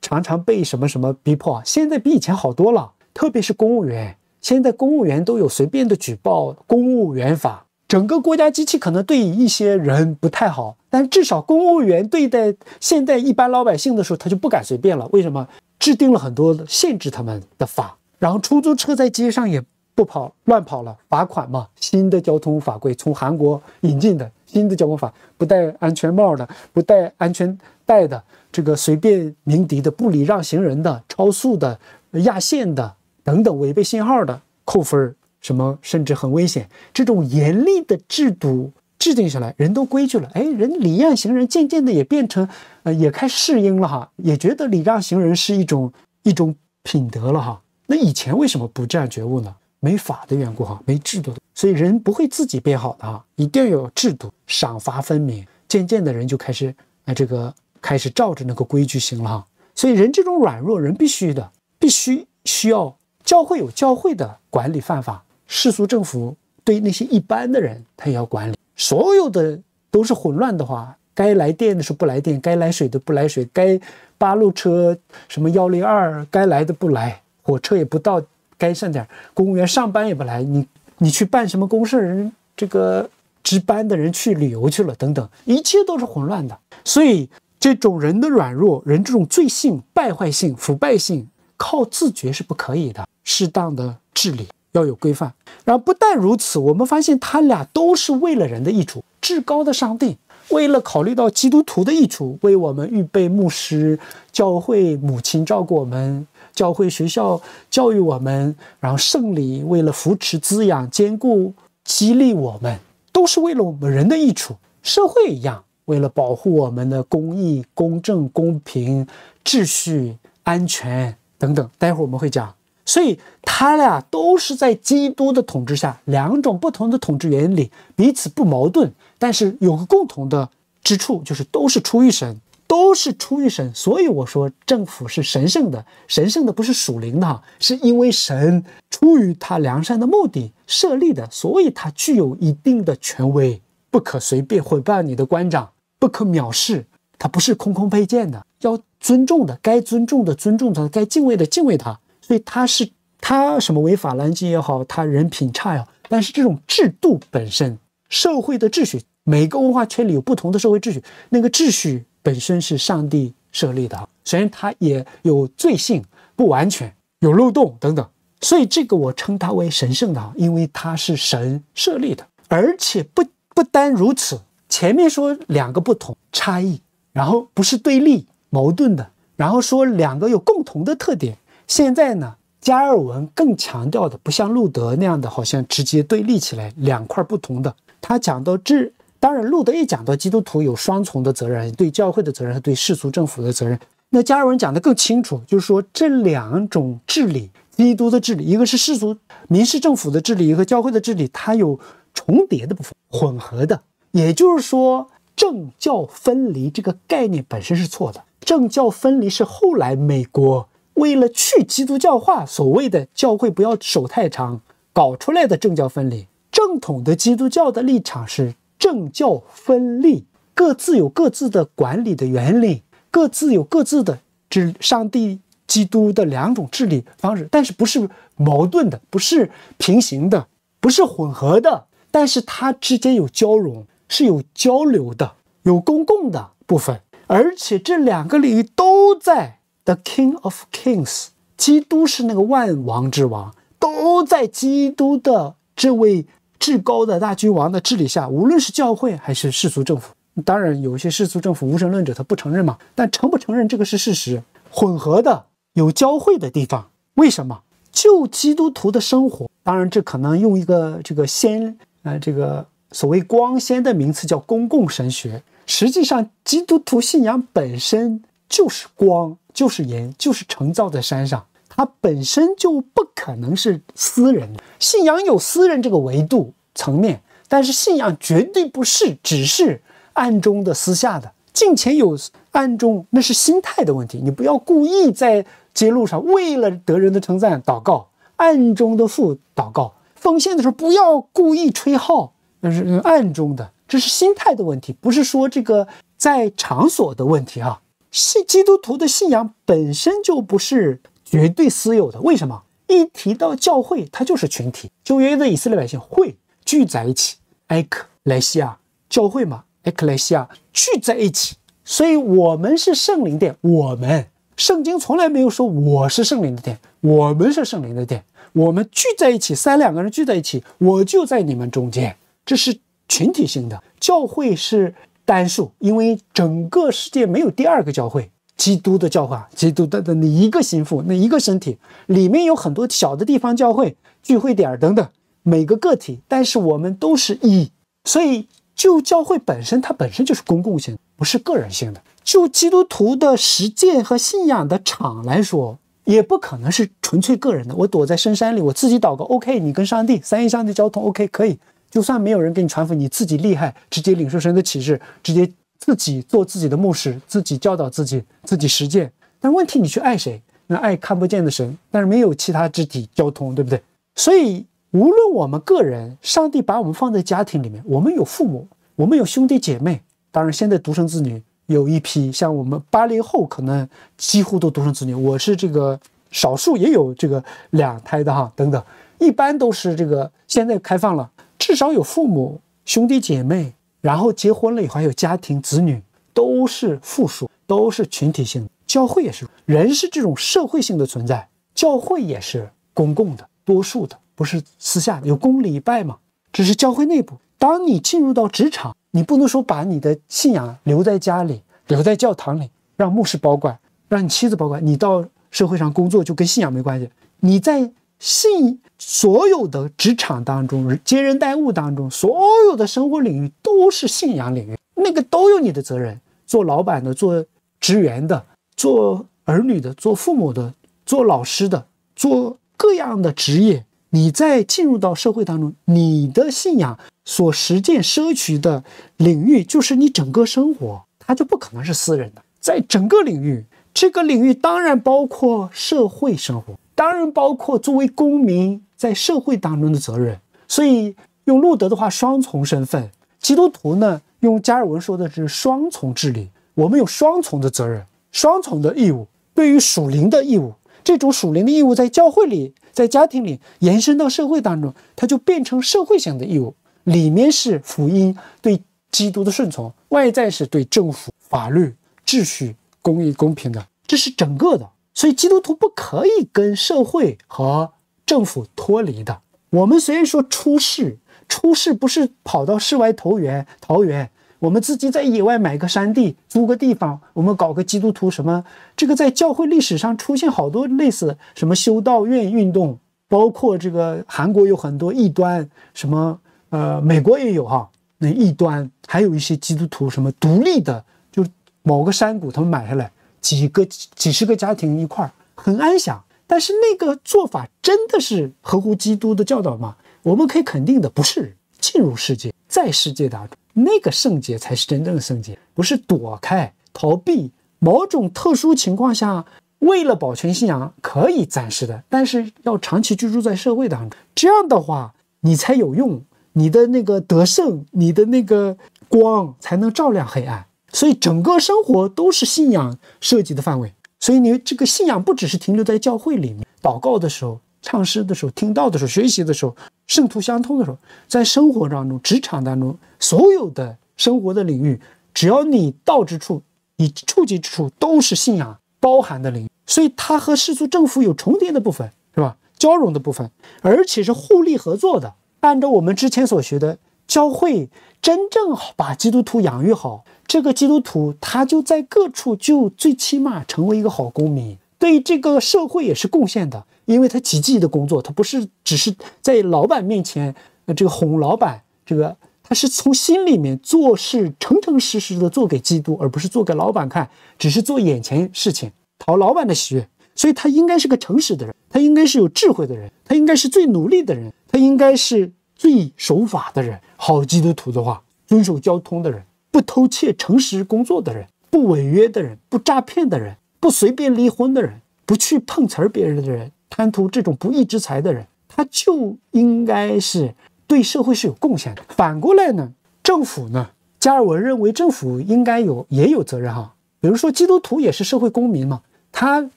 常常被什么什么逼迫。现在比以前好多了，特别是公务员。现在公务员都有随便的举报，公务员法。整个国家机器可能对一些人不太好，但至少公务员对待现在一般老百姓的时候，他就不敢随便了。为什么？制定了很多限制他们的法。然后出租车在街上也。不跑乱跑了，罚款嘛。新的交通法规从韩国引进的，新的交通法，不戴安全帽的，不戴安全带的，这个随便鸣笛的，不礼让行人的，超速的，压线的，等等，违背信号的扣分儿，什么甚至很危险。这种严厉的制度制定下来，人都规矩了，哎，人礼让行人渐渐的也变成，呃，也开适应了哈，也觉得礼让行人是一种一种品德了哈。那以前为什么不这样觉悟呢？没法的缘故哈，没制度，的，所以人不会自己变好的哈，一定要有制度，赏罚分明，渐渐的人就开始，呃，这个开始照着那个规矩行了哈。所以人这种软弱人必须的，必须需要教会有教会的管理犯法，世俗政府对那些一般的人他也要管理，所有的都是混乱的话，该来电的时候不来电，该来水的不来水，该八路车什么幺零二该来的不来，火车也不到。该上点公务员上班也不来，你你去办什么公事？人这个值班的人去旅游去了，等等，一切都是混乱的。所以这种人的软弱，人这种罪性、败坏性、腐败性，靠自觉是不可以的。适当的治理要有规范。然后不但如此，我们发现他俩都是为了人的益处。至高的上帝为了考虑到基督徒的益处，为我们预备牧师、教会、母亲照顾我们。教会学校教育我们，然后圣灵为了扶持、滋养、兼顾、激励我们，都是为了我们人的益处。社会一样，为了保护我们的公益、公正、公平、秩序、安全等等。待会儿我们会讲，所以他俩都是在基督的统治下，两种不同的统治原理彼此不矛盾，但是有个共同的之处，就是都是出于神。都是出于神，所以我说政府是神圣的。神圣的不是属灵的，是因为神出于他良善的目的设立的，所以他具有一定的权威，不可随便毁谤你的官长，不可藐视他，不是空空配件的，要尊重的，该尊重的尊重他，该敬畏的敬畏他。所以他是他什么违法乱纪也好，他人品差呀，但是这种制度本身，社会的秩序，每个文化圈里有不同的社会秩序，那个秩序。本身是上帝设立的，虽然它也有罪性、不完全、有漏洞等等，所以这个我称它为神圣的，因为它是神设立的，而且不不单如此。前面说两个不同差异，然后不是对立矛盾的，然后说两个有共同的特点。现在呢，加尔文更强调的，不像路德那样的，好像直接对立起来两块不同的。他讲到这。当然，路德也讲到基督徒有双重的责任，对教会的责任和对世俗政府的责任。那加尔文讲的更清楚，就是说这两种治理，基督的治理，一个是世俗民事政府的治理，一个教会的治理，它有重叠的部分，混合的。也就是说，政教分离这个概念本身是错的。政教分离是后来美国为了去基督教化，所谓的教会不要手太长，搞出来的政教分离。正统的基督教的立场是。政教分立，各自有各自的管理的原理，各自有各自的治上帝基督的两种治理方式，但是不是矛盾的，不是平行的，不是混合的，但是它之间有交融，是有交流的，有公共的部分，而且这两个领域都在 The King of Kings，基督是那个万王之王，都在基督的这位。至高的大君王的治理下，无论是教会还是世俗政府，当然有些世俗政府无神论者他不承认嘛，但承不承认这个是事实。混合的有教会的地方，为什么？就基督徒的生活，当然这可能用一个这个先呃这个所谓光鲜的名词叫公共神学，实际上基督徒信仰本身就是光，就是盐，就是成造在山上。它本身就不可能是私人的信仰有私人这个维度层面，但是信仰绝对不是只是暗中的私下的敬虔有暗中那是心态的问题，你不要故意在揭露上为了得人的称赞祷告暗中的负祷告奉献的时候不要故意吹号那是暗中的这是心态的问题，不是说这个在场所的问题啊。信基督徒的信仰本身就不是。绝对私有的，为什么一提到教会，它就是群体？就因为以色列百姓会聚在一起，埃克莱西亚教会嘛，埃克莱西亚聚在一起，所以我们是圣灵殿。我们圣经从来没有说我是圣灵的殿，我们是圣灵的殿。我们聚在一起，三两个人聚在一起，我就在你们中间。这是群体性的教会是单数，因为整个世界没有第二个教会。基督的教化，基督的的那一个心腹，那一个身体里面有很多小的地方教会聚会点儿等等，每个个体，但是我们都是一，所以就教会本身，它本身就是公共性不是个人性的。就基督徒的实践和信仰的场来说，也不可能是纯粹个人的。我躲在深山里，我自己祷告，OK，你跟上帝，三一上帝交通，OK，可以。就算没有人给你传福音，你自己厉害，直接领受神的启示，直接。自己做自己的牧师，自己教导自己，自己实践。但问题，你去爱谁？那爱看不见的神，但是没有其他肢体交通，对不对？所以，无论我们个人，上帝把我们放在家庭里面，我们有父母，我们有兄弟姐妹。当然，现在独生子女有一批，像我们八零后，可能几乎都独生子女。我是这个少数，也有这个两胎的哈，等等。一般都是这个，现在开放了，至少有父母、兄弟姐妹。然后结婚了以后还有家庭、子女，都是复数，都是群体性。的。教会也是，人是这种社会性的存在，教会也是公共的、多数的，不是私下的。有公礼拜嘛？只是教会内部。当你进入到职场，你不能说把你的信仰留在家里、留在教堂里，让牧师保管，让你妻子保管。你到社会上工作就跟信仰没关系。你在。信所有的职场当中，接人待物当中，所有的生活领域都是信仰领域，那个都有你的责任。做老板的，做职员的，做儿女的，做父母的，做老师的，做各样的职业，你在进入到社会当中，你的信仰所实践、摄取的领域，就是你整个生活，它就不可能是私人的。在整个领域，这个领域当然包括社会生活。当然，包括作为公民在社会当中的责任。所以，用路德的话，双重身份；基督徒呢，用加尔文说的是双重治理。我们有双重的责任，双重的义务。对于属灵的义务，这种属灵的义务在教会里、在家庭里延伸到社会当中，它就变成社会性的义务。里面是福音对基督的顺从，外在是对政府、法律、秩序、公益、公平的。这是整个的。所以基督徒不可以跟社会和政府脱离的。我们虽然说出世，出世不是跑到世外投源，桃源我们自己在野外买个山地，租个地方，我们搞个基督徒什么？这个在教会历史上出现好多类似什么修道院运动，包括这个韩国有很多异端，什么呃美国也有哈那异端，还有一些基督徒什么独立的，就是某个山谷他们买下来。几个几十个家庭一块儿很安详，但是那个做法真的是合乎基督的教导吗？我们可以肯定的，不是进入世界，在世界当中，那个圣洁才是真正的圣洁，不是躲开、逃避某种特殊情况下，为了保全信仰可以暂时的，但是要长期居住在社会当中，这样的话你才有用，你的那个得胜，你的那个光才能照亮黑暗。所以，整个生活都是信仰涉及的范围。所以，你这个信仰不只是停留在教会里面，祷告的时候、唱诗的时候、听到的时候、学习的时候、圣徒相通的时候，在生活当中、职场当中，所有的生活的领域，只要你到之处、你触及之处，都是信仰包含的领域。所以，它和世俗政府有重叠的部分，是吧？交融的部分，而且是互利合作的。按照我们之前所学的，教会真正把基督徒养育好。这个基督徒，他就在各处就最起码成为一个好公民，对这个社会也是贡献的。因为他积极的工作，他不是只是在老板面前，呃，这个哄老板，这个他是从心里面做事，诚诚实实的做给基督，而不是做给老板看，只是做眼前事情，讨老板的喜悦。所以，他应该是个诚实的人，他应该是有智慧的人，他应该是最努力的人，他应该是最守法的人。好基督徒的话，遵守交通的人。不偷窃、诚实工作的人，不违约的人，不诈骗的人，不随便离婚的人，不去碰瓷儿别人的人，贪图这种不义之财的人，他就应该是对社会是有贡献的。反过来呢，政府呢？加尔文认为政府应该有也有责任哈。比如说基督徒也是社会公民嘛，他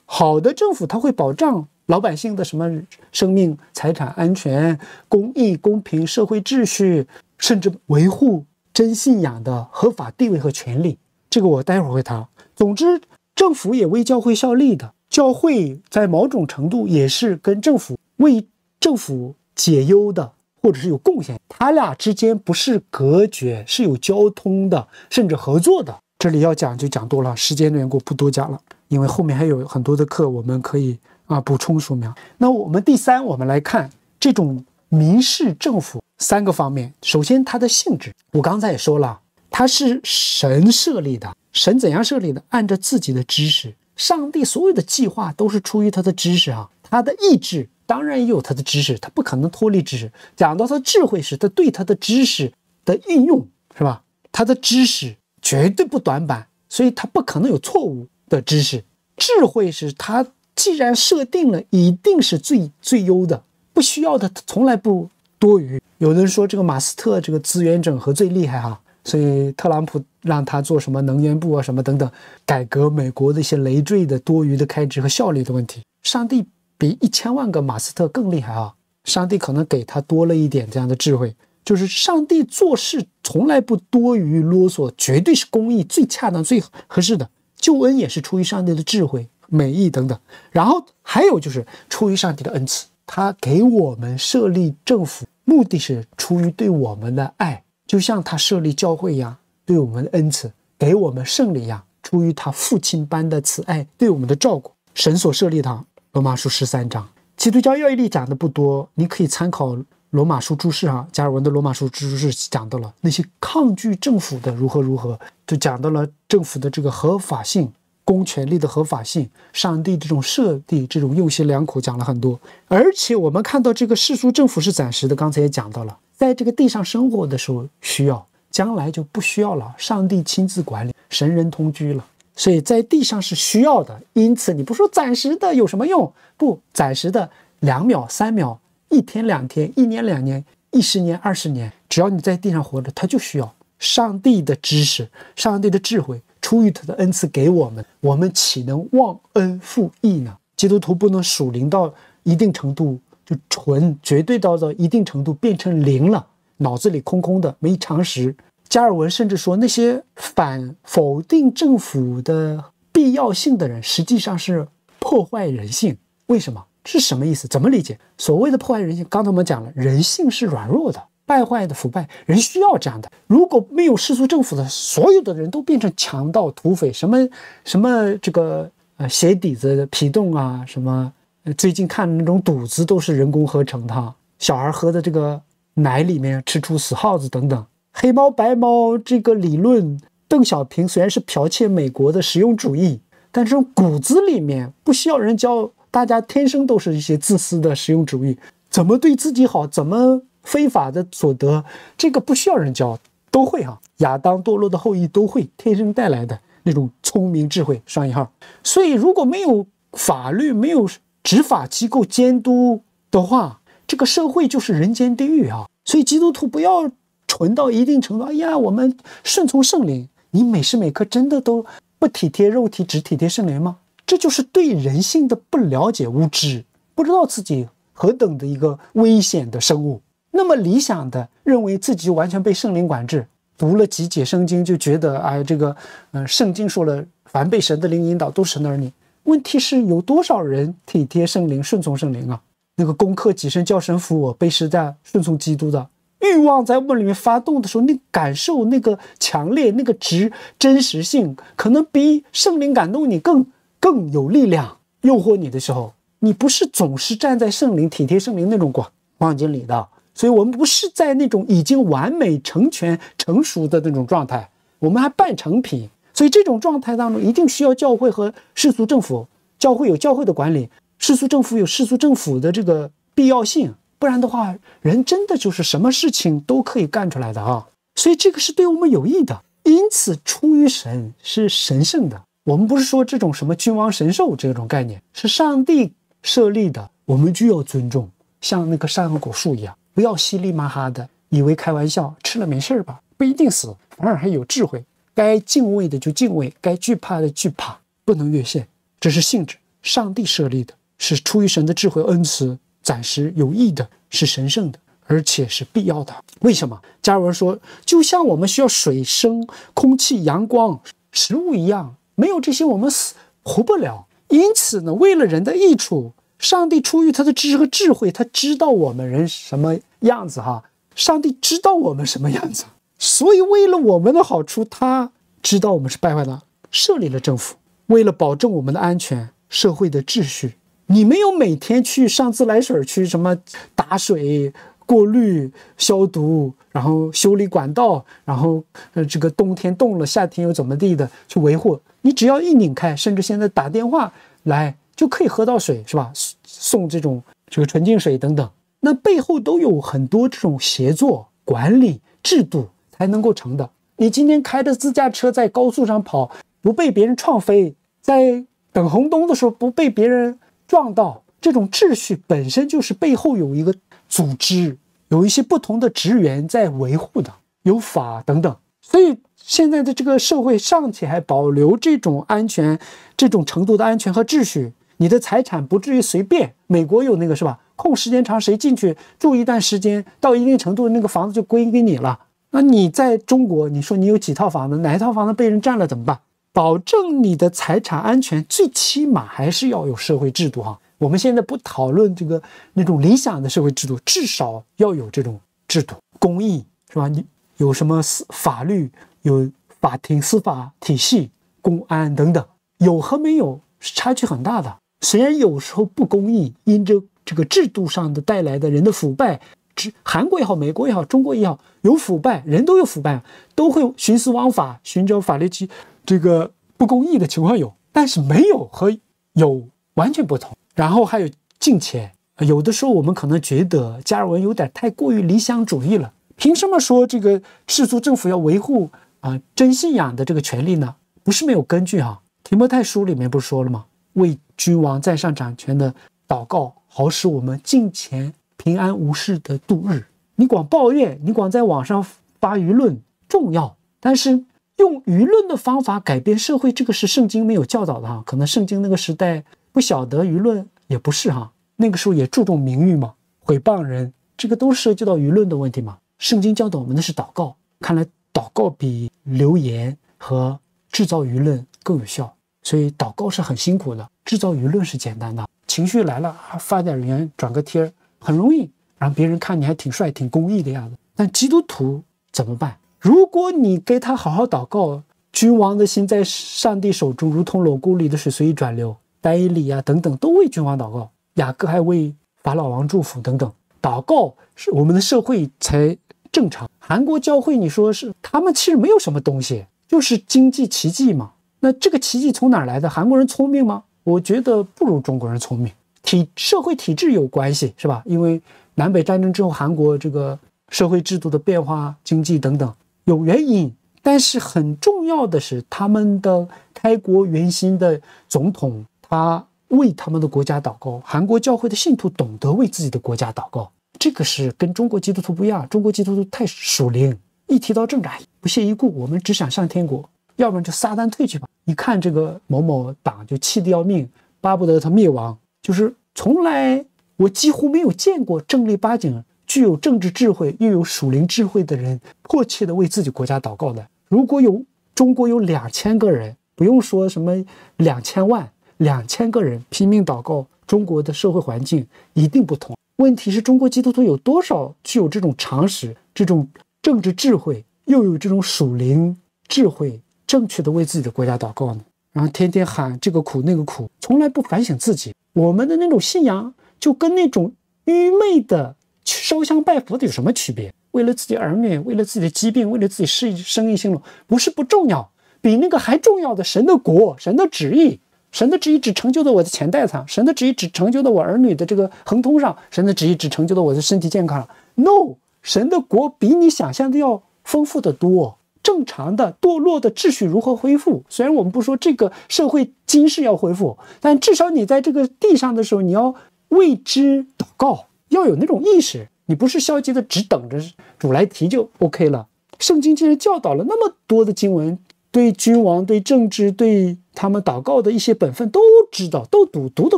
好的政府他会保障老百姓的什么生命、财产安全、公益、公平、社会秩序，甚至维护。真信仰的合法地位和权利，这个我待会儿会谈。总之，政府也为教会效力的，教会在某种程度也是跟政府为政府解忧的，或者是有贡献。他俩之间不是隔绝，是有交通的，甚至合作的。这里要讲就讲多了，时间的缘故不多讲了，因为后面还有很多的课，我们可以啊补充说明。那我们第三，我们来看这种。民事政府三个方面，首先它的性质，我刚才也说了，它是神设立的。神怎样设立的？按照自己的知识，上帝所有的计划都是出于他的知识啊，他的意志当然也有他的知识，他不可能脱离知识。讲到他智慧时，他对他的知识的运用是吧？他的知识绝对不短板，所以他不可能有错误的知识。智慧是他既然设定了一定是最最优的。不需要的从来不多余。有人说这个马斯特这个资源整合最厉害哈，所以特朗普让他做什么能源部啊什么等等，改革美国的一些累赘的多余的开支和效率的问题。上帝比一千万个马斯特更厉害啊！上帝可能给他多了一点这样的智慧，就是上帝做事从来不多余啰嗦，绝对是公益最恰当最合适的。救恩也是出于上帝的智慧、美意等等，然后还有就是出于上帝的恩赐。他给我们设立政府，目的是出于对我们的爱，就像他设立教会一样，对我们的恩赐，给我们圣礼样，出于他父亲般的慈爱，对我们的照顾。神所设立他，罗马书十三章。基督教要义里讲的不多，你可以参考罗马书注释啊。加尔文的罗马书注释讲到了那些抗拒政府的如何如何，就讲到了政府的这个合法性。公权力的合法性，上帝这种设定，这种用心良苦，讲了很多。而且我们看到这个世俗政府是暂时的，刚才也讲到了，在这个地上生活的时候需要，将来就不需要了。上帝亲自管理，神人同居了，所以在地上是需要的。因此你不说暂时的有什么用？不，暂时的两秒、三秒、一天、两天、一年、两年、一十年、二十年，只要你在地上活着，他就需要上帝的知识，上帝的智慧。出于他的恩赐给我们，我们岂能忘恩负义呢？基督徒不能属灵到一定程度就纯绝对到到一定程度变成灵了，脑子里空空的，没常识。加尔文甚至说，那些反否定政府的必要性的人，实际上是破坏人性。为什么？是什么意思？怎么理解？所谓的破坏人性，刚才我们讲了，人性是软弱的。败坏的腐败人需要这样的，如果没有世俗政府的，所有的人都变成强盗、土匪，什么什么这个呃鞋底子皮洞啊，什么最近看那种肚子都是人工合成的，小孩喝的这个奶里面吃出死耗子等等。黑猫白猫这个理论，邓小平虽然是剽窃美国的实用主义，但是骨子里面不需要人教，大家天生都是一些自私的实用主义，怎么对自己好，怎么。非法的所得，这个不需要人教，都会哈。亚当堕落的后裔都会，天生带来的那种聪明智慧。双引号，所以如果没有法律，没有执法机构监督的话，这个社会就是人间地狱啊！所以基督徒不要纯到一定程度。哎呀，我们顺从圣灵，你每时每刻真的都不体贴肉体，只体贴圣灵吗？这就是对人性的不了解、无知，不知道自己何等的一个危险的生物。那么理想的认为自己完全被圣灵管制，读了几解圣经就觉得哎这个，嗯，圣经说了，凡被神的灵引导，都是神儿女。问题是有多少人体贴圣灵，顺从圣灵啊？那个功课几声叫神服我，背十代顺从基督的欲望在我们里面发动的时候，那感受那个强烈，那个值真实性，可能比圣灵感动你更更有力量诱惑你的时候，你不是总是站在圣灵体贴圣灵那种光光景里的。所以，我们不是在那种已经完美成全、成熟的那种状态，我们还半成品。所以，这种状态当中一定需要教会和世俗政府。教会有教会的管理，世俗政府有世俗政府的这个必要性。不然的话，人真的就是什么事情都可以干出来的啊！所以，这个是对我们有益的。因此，出于神是神圣的。我们不是说这种什么君王神授这种概念是上帝设立的，我们就要尊重，像那个山河果树一样。不要稀里马哈的，以为开玩笑，吃了没事吧？不一定死，反而还有智慧。该敬畏的就敬畏，该惧怕的惧怕，不能越线，这是性质。上帝设立的是出于神的智慧恩慈，暂时有益的，是神圣的，而且是必要的。为什么？加尔文说，就像我们需要水、生空气、阳光、食物一样，没有这些我们死活不了。因此呢，为了人的益处。上帝出于他的知识和智慧，他知道我们人什么样子哈。上帝知道我们什么样子，所以为了我们的好处，他知道我们是败坏的，设立了政府，为了保证我们的安全、社会的秩序。你没有每天去上自来水去什么打水、过滤、消毒，然后修理管道，然后呃，这个冬天冻了，夏天又怎么地的去维护？你只要一拧开，甚至现在打电话来。就可以喝到水，是吧？送这种这个纯净水等等，那背后都有很多这种协作管理制度才能够成的。你今天开的自驾车在高速上跑，不被别人撞飞；在等红灯的时候不被别人撞到，这种秩序本身就是背后有一个组织，有一些不同的职员在维护的，有法等等。所以现在的这个社会尚且还保留这种安全这种程度的安全和秩序。你的财产不至于随便。美国有那个是吧？空时间长，谁进去住一段时间，到一定程度，那个房子就归给你了。那你在中国，你说你有几套房子，哪一套房子被人占了怎么办？保证你的财产安全，最起码还是要有社会制度哈。我们现在不讨论这个那种理想的社会制度，至少要有这种制度、公益是吧？你有什么司法律、有法庭、司法体系、公安等等，有和没有是差距很大的。虽然有时候不公义，因着这个制度上的带来的人的腐败，中韩国也好，美国也好，中国也好，有腐败，人都有腐败，都会徇私枉法，寻找法律去这个不公义的情况有，但是没有和有完全不同。然后还有金钱，有的时候我们可能觉得加尔文有点太过于理想主义了，凭什么说这个世俗政府要维护啊真信仰的这个权利呢？不是没有根据哈，提摩太书里面不是说了吗？为君王在上掌权的祷告，好使我们进前平安无事的度日。你光抱怨，你光在网上发舆论重要，但是用舆论的方法改变社会，这个是圣经没有教导的哈。可能圣经那个时代不晓得舆论也不是哈，那个时候也注重名誉嘛，毁谤人，这个都涉及到舆论的问题嘛。圣经教导我们的是祷告，看来祷告比流言和制造舆论更有效。所以祷告是很辛苦的，制造舆论是简单的，情绪来了发点言、转个贴儿很容易，让别人看你还挺帅、挺公益的样子。但基督徒怎么办？如果你给他好好祷告，君王的心在上帝手中，如同龙宫里的水随意转流。戴里啊等等都为君王祷告，雅各还为法老王祝福等等。祷告是我们的社会才正常。韩国教会你说是他们其实没有什么东西，就是经济奇迹嘛。那这个奇迹从哪儿来的？韩国人聪明吗？我觉得不如中国人聪明。体社会体制有关系是吧？因为南北战争之后，韩国这个社会制度的变化、经济等等有原因。但是很重要的是，他们的开国元勋的总统，他为他们的国家祷告。韩国教会的信徒懂得为自己的国家祷告，这个是跟中国基督徒不一样。中国基督徒太属灵，一提到政治不屑一顾，我们只想上天国。要不然就撒旦退去吧！一看这个某某党就气得要命，巴不得他灭亡。就是从来我几乎没有见过正儿八经、具有政治智慧又有属灵智慧的人迫切地为自己国家祷告的。如果有中国有两千个人，不用说什么两千万，两千个人拼命祷告，中国的社会环境一定不同。问题是中国基督徒有多少具有这种常识、这种政治智慧，又有这种属灵智慧？正确的为自己的国家祷告呢，然后天天喊这个苦那个苦，从来不反省自己。我们的那种信仰就跟那种愚昧的烧香拜佛的有什么区别？为了自己儿女，为了自己的疾病，为了自己事业、生意兴隆，不是不重要，比那个还重要的神的国、神的旨意、神的旨意只成就在我的钱袋上，神的旨意只成就在我儿女的这个恒通上，神的旨意只成就在我的身体健康。No，神的国比你想象的要丰富的多。正常的堕落的秩序如何恢复？虽然我们不说这个社会今世要恢复，但至少你在这个地上的时候，你要为之祷告，要有那种意识。你不是消极的，只等着主来提就 OK 了。圣经竟然教导了那么多的经文，对君王、对政治、对他们祷告的一些本分都知道，都读读得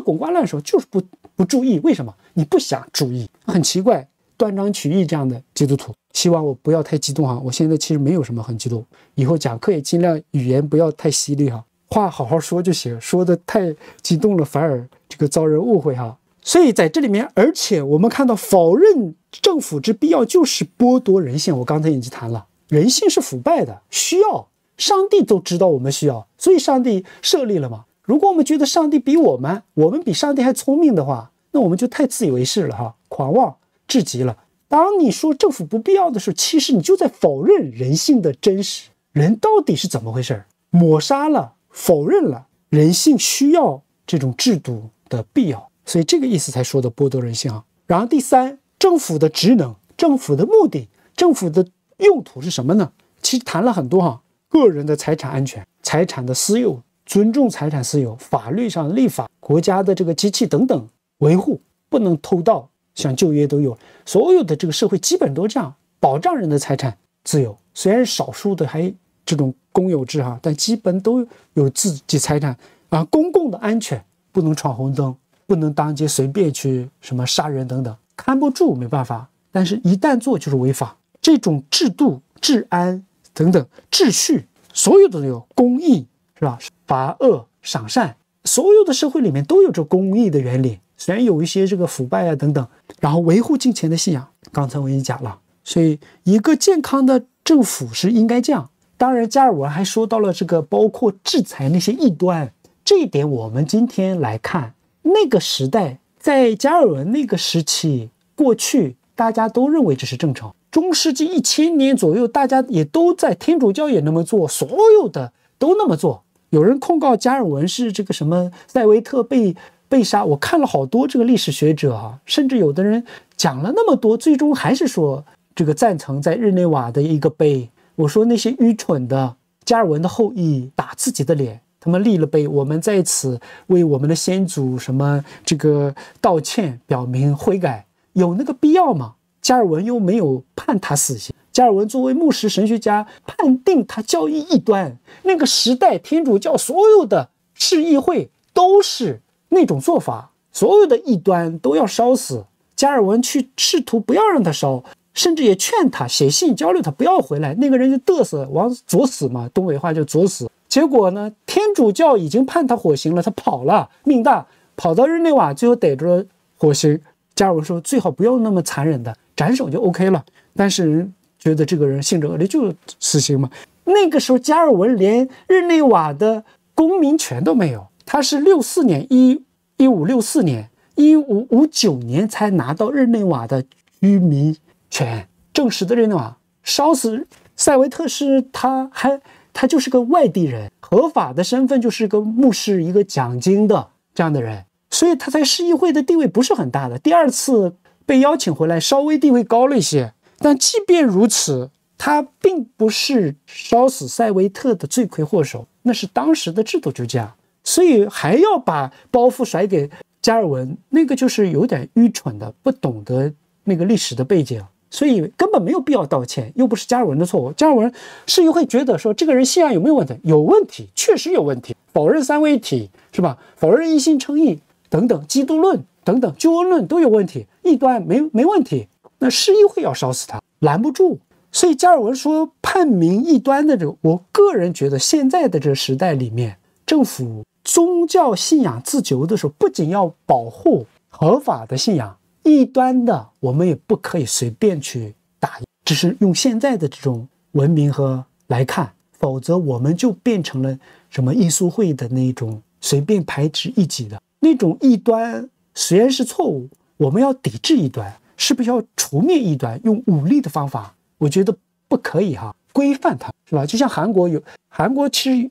滚瓜烂熟，就是不不注意，为什么？你不想注意，很奇怪。断章取义这样的基督徒，希望我不要太激动哈。我现在其实没有什么很激动，以后讲课也尽量语言不要太犀利哈，话好好说就行。说的太激动了，反而这个遭人误会哈。所以在这里面，而且我们看到否认政府之必要，就是剥夺人性。我刚才已经谈了，人性是腐败的，需要上帝都知道我们需要，所以上帝设立了嘛。如果我们觉得上帝比我们，我们比上帝还聪明的话，那我们就太自以为是了哈，狂妄。至极了。当你说政府不必要的时候，其实你就在否认人性的真实。人到底是怎么回事儿？抹杀了，否认了人性需要这种制度的必要。所以这个意思才说的剥夺人性啊。然后第三，政府的职能、政府的目的、政府的用途是什么呢？其实谈了很多哈，个人的财产安全、财产的私有、尊重财产私有、法律上立法、国家的这个机器等等维护，不能偷盗。想就业都有，所有的这个社会基本都这样，保障人的财产自由。虽然少数的还这种公有制哈，但基本都有自己财产啊。公共的安全不能闯红灯，不能当街随便去什么杀人等等，看不住没办法。但是一旦做就是违法。这种制度、治安等等秩序，所有的都有公义是吧？罚恶赏善，所有的社会里面都有着公义的原理。虽然有一些这个腐败啊等等，然后维护金钱的信仰，刚才我已经讲了，所以一个健康的政府是应该这样。当然，加尔文还说到了这个包括制裁那些异端这一点。我们今天来看，那个时代在加尔文那个时期过去，大家都认为这是正常。中世纪一千年左右，大家也都在天主教也那么做，所有的都那么做。有人控告加尔文是这个什么塞维特被。被杀，我看了好多这个历史学者啊，甚至有的人讲了那么多，最终还是说这个赞成在日内瓦的一个碑。我说那些愚蠢的加尔文的后裔打自己的脸，他们立了碑，我们在此为我们的先祖什么这个道歉，表明悔改，有那个必要吗？加尔文又没有判他死刑，加尔文作为牧师神学家判定他教义异端，那个时代天主教所有的市议会都是。那种做法，所有的异端都要烧死。加尔文去试图不要让他烧，甚至也劝他写信交流，他不要回来。那个人就嘚瑟，往左死嘛，东北话叫左死。结果呢，天主教已经判他火刑了，他跑了，命大，跑到日内瓦，最后逮住了火刑。加尔文说最好不要那么残忍的斩首就 OK 了，但是人觉得这个人性质恶劣，就死刑嘛。那个时候加尔文连日内瓦的公民权都没有。他是六四年一一五六四年一五五九年才拿到日内瓦的居民权，证实的日内瓦烧死塞维特是他还他就是个外地人，合法的身份就是个牧师，一个讲经的这样的人，所以他，在市议会的地位不是很大的。第二次被邀请回来，稍微地位高了一些，但即便如此，他并不是烧死塞维特的罪魁祸首，那是当时的制度就这样。所以还要把包袱甩给加尔文，那个就是有点愚蠢的，不懂得那个历史的背景，所以根本没有必要道歉，又不是加尔文的错误。加尔文是又会觉得说这个人信仰有没有问题？有问题，确实有问题。否认三位一体是吧？否认一心称义等等，基督论等等，救恩论都有问题，异端没没问题，那失议会要烧死他，拦不住。所以加尔文说判明异端的这个，我个人觉得现在的这个时代里面，政府。宗教信仰自由的时候，不仅要保护合法的信仰，异端的我们也不可以随便去打只是用现在的这种文明和来看，否则我们就变成了什么耶稣会的那种随便排斥异己的那种异端。虽然是错误，我们要抵制异端，是不是要除灭异端？用武力的方法，我觉得不可以哈。规范它是吧？就像韩国有韩国，其实。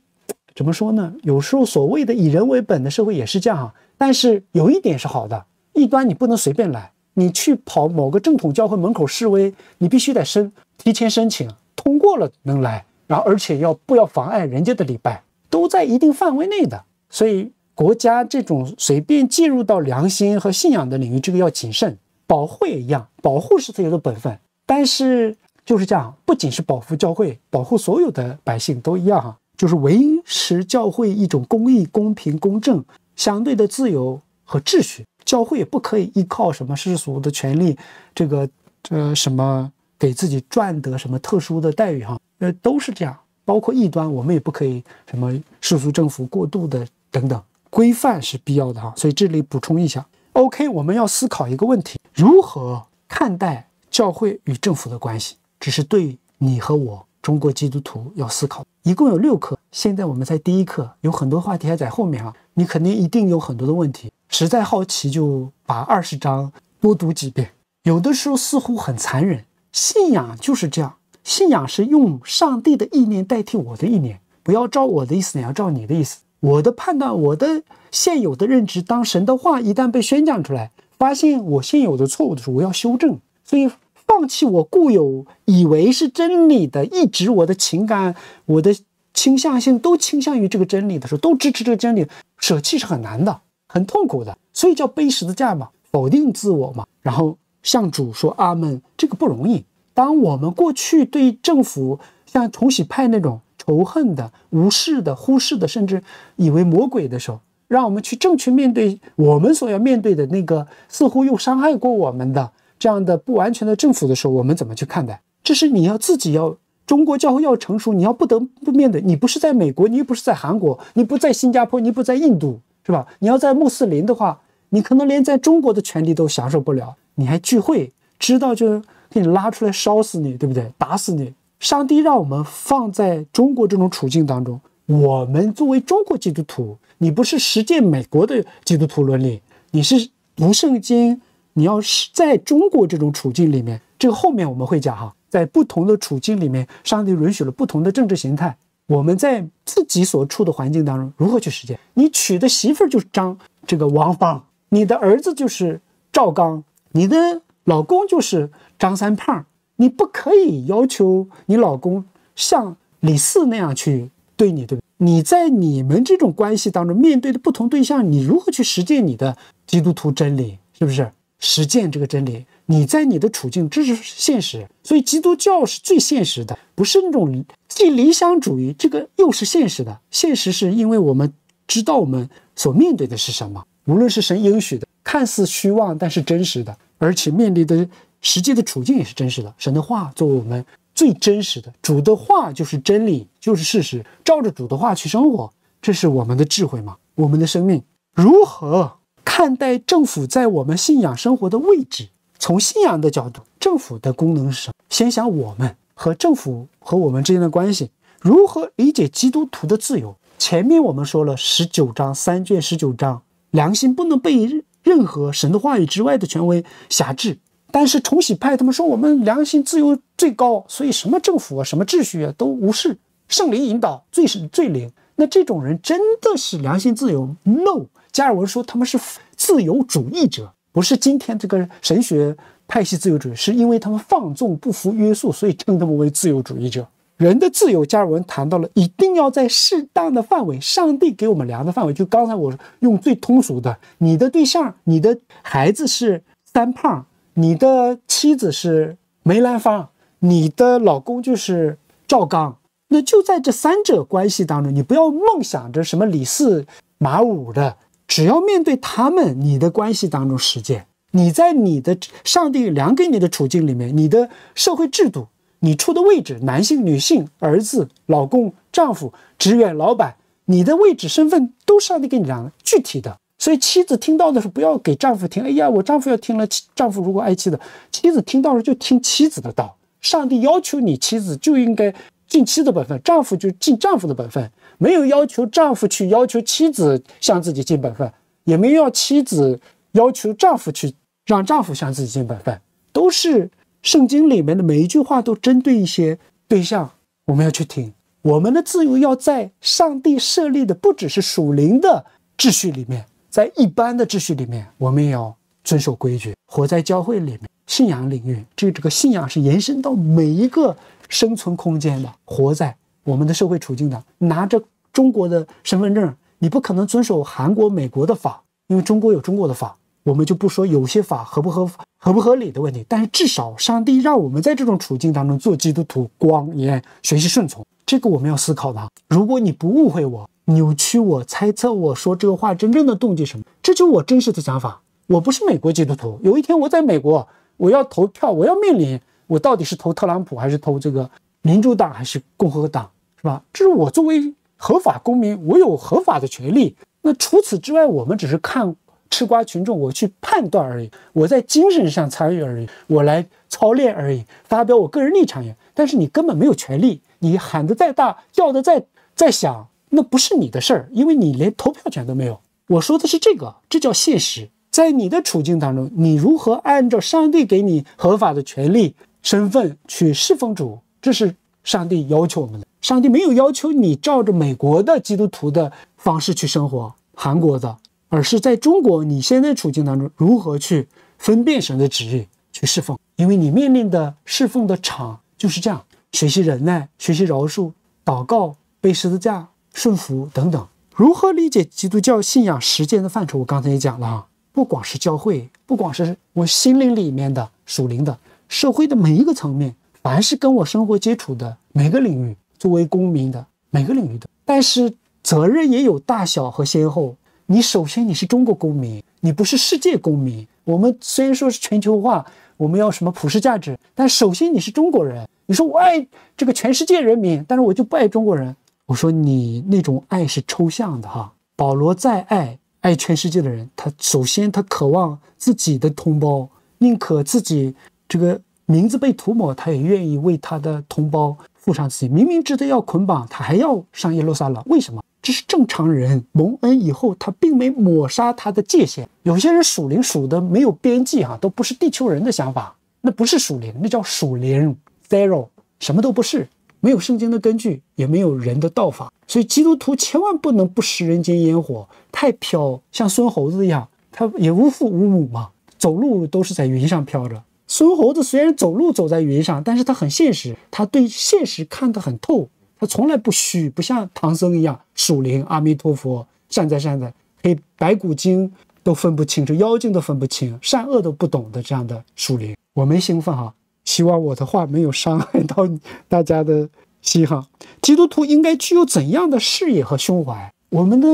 怎么说呢？有时候所谓的以人为本的社会也是这样。但是有一点是好的，异端你不能随便来，你去跑某个正统教会门口示威，你必须得申提前申请，通过了能来。然后而且要不要妨碍人家的礼拜，都在一定范围内的。所以国家这种随便进入到良心和信仰的领域，这个要谨慎。保护也一样，保护是自由的本分，但是就是这样，不仅是保护教会，保护所有的百姓都一样哈。就是维持教会一种公益、公平、公正、相对的自由和秩序。教会也不可以依靠什么世俗的权利，这个呃什么给自己赚得什么特殊的待遇哈，呃都是这样。包括异端，我们也不可以什么世俗政府过度的等等，规范是必要的哈。所以这里补充一下，OK，我们要思考一个问题：如何看待教会与政府的关系？只是对你和我。中国基督徒要思考，一共有六课。现在我们在第一课，有很多话题还在后面啊。你肯定一定有很多的问题，实在好奇就把二十章多读几遍。有的时候似乎很残忍，信仰就是这样。信仰是用上帝的意念代替我的意念，不要照我的意思，你要照你的意思。我的判断，我的现有的认知，当神的话一旦被宣讲出来，发现我现有的错误的时候，我要修正。所以。放弃我固有以为是真理的，一直我的情感、我的倾向性都倾向于这个真理的时候，都支持这个真理，舍弃是很难的，很痛苦的，所以叫背十字架嘛，否定自我嘛，然后向主说阿门，这个不容易。当我们过去对政府像重启派那种仇恨的、无视的、忽视的，甚至以为魔鬼的时候，让我们去正确面对我们所要面对的那个似乎又伤害过我们的。这样的不完全的政府的时候，我们怎么去看待？这是你要自己要中国教会要成熟，你要不得不面对。你不是在美国，你又不是在韩国，你不在新加坡，你不在印度，是吧？你要在穆斯林的话，你可能连在中国的权利都享受不了，你还聚会，知道就给你拉出来烧死你，对不对？打死你！上帝让我们放在中国这种处境当中，我们作为中国基督徒，你不是实践美国的基督徒伦理，你是读圣经。你要是在中国这种处境里面，这个后面我们会讲哈，在不同的处境里面，上帝允许了不同的政治形态。我们在自己所处的环境当中，如何去实践？你娶的媳妇儿就是张，这个王芳，你的儿子就是赵刚，你的老公就是张三胖，你不可以要求你老公像李四那样去对你，对不对？你在你们这种关系当中面对的不同对象，你如何去实践你的基督徒真理？是不是？实践这个真理，你在你的处境，这是现实，所以基督教是最现实的，不是那种既理想主义这个又是现实的。现实是因为我们知道我们所面对的是什么，无论是神应许的，看似虚妄但是真实的，而且面对的实际的处境也是真实的。神的话作为我们最真实的，主的话就是真理，就是事实，照着主的话去生活，这是我们的智慧嘛？我们的生命如何？看待政府在我们信仰生活的位置，从信仰的角度，政府的功能是什么？先想我们和政府和我们之间的关系，如何理解基督徒的自由？前面我们说了十九章三卷十九章，良心不能被任何神的话语之外的权威辖制。但是重启派他们说我们良心自由最高，所以什么政府啊，什么秩序啊都无视圣灵引导最是最灵。那这种人真的是良心自由？No。加尔文说他们是自由主义者，不是今天这个神学派系自由主义，是因为他们放纵不服约束，所以称他们为自由主义者。人的自由，加尔文谈到了，一定要在适当的范围，上帝给我们量的范围。就刚才我用最通俗的，你的对象、你的孩子是三胖，你的妻子是梅兰芳，你的老公就是赵刚，那就在这三者关系当中，你不要梦想着什么李四、马五的。只要面对他们，你的关系当中实践，你在你的上帝量给你的处境里面，你的社会制度，你处的位置，男性、女性、儿子、老公、丈夫、职员、老板，你的位置身份都上帝给你量了具体的。所以妻子听到的时候不要给丈夫听，哎呀，我丈夫要听了，丈夫如果爱妻子，妻子听到了就听妻子的道。上帝要求你妻子就应该尽妻子的本分，丈夫就尽丈夫的本分。没有要求丈夫去要求妻子向自己尽本分，也没要妻子要求丈夫去让丈夫向自己尽本分。都是圣经里面的每一句话都针对一些对象，我们要去听。我们的自由要在上帝设立的不只是属灵的秩序里面，在一般的秩序里面，我们也要遵守规矩，活在教会里面、信仰领域。这这个信仰是延伸到每一个生存空间的，活在。我们的社会处境的，拿着中国的身份证，你不可能遵守韩国、美国的法，因为中国有中国的法。我们就不说有些法合不合、合不合理的问题，但是至少上帝让我们在这种处境当中做基督徒，光也学习顺从，这个我们要思考的。如果你不误会我、扭曲我、猜测我说这个话真正的动机什么，这就是我真实的想法。我不是美国基督徒。有一天我在美国，我要投票，我要面临，我到底是投特朗普还是投这个？民主党还是共和党，是吧？这是我作为合法公民，我有合法的权利。那除此之外，我们只是看吃瓜群众，我去判断而已。我在精神上参与而已，我来操练而已，发表我个人立场也。但是你根本没有权利，你喊得再大，叫得再再响，那不是你的事儿，因为你连投票权都没有。我说的是这个，这叫现实。在你的处境当中，你如何按照上帝给你合法的权利身份去侍奉主？这是上帝要求我们的。上帝没有要求你照着美国的基督徒的方式去生活，韩国的，而是在中国，你现在处境当中，如何去分辨神的旨意，去侍奉？因为你面临的侍奉的场就是这样：学习忍耐，学习饶恕，祷告，背十字架，顺服等等。如何理解基督教信仰实践的范畴？我刚才也讲了，不光是教会，不光是我心灵里面的属灵的，社会的每一个层面。凡是跟我生活接触的每个领域，作为公民的每个领域的，但是责任也有大小和先后。你首先你是中国公民，你不是世界公民。我们虽然说是全球化，我们要什么普世价值，但首先你是中国人。你说我爱这个全世界人民，但是我就不爱中国人。我说你那种爱是抽象的哈。保罗再爱爱全世界的人，他首先他渴望自己的同胞，宁可自己这个。名字被涂抹，他也愿意为他的同胞付上自己。明明知道要捆绑，他还要上耶路撒冷，为什么？这是正常人蒙恩以后，他并没抹杀他的界限。有些人属灵属的没有边际，哈，都不是地球人的想法，那不是属灵，那叫属灵 zero，什么都不是，没有圣经的根据，也没有人的道法。所以基督徒千万不能不食人间烟火，太飘，像孙猴子一样，他也无父无母嘛，走路都是在云上飘着。孙猴子虽然走路走在云上，但是他很现实，他对现实看得很透，他从来不虚，不像唐僧一样属灵。阿弥陀佛，善哉善哉，黑白骨精都分不清，这妖精都分不清，善恶都不懂的这样的属灵。我没兴奋哈，希望我的话没有伤害到大家的心哈。基督徒应该具有怎样的视野和胸怀？我们的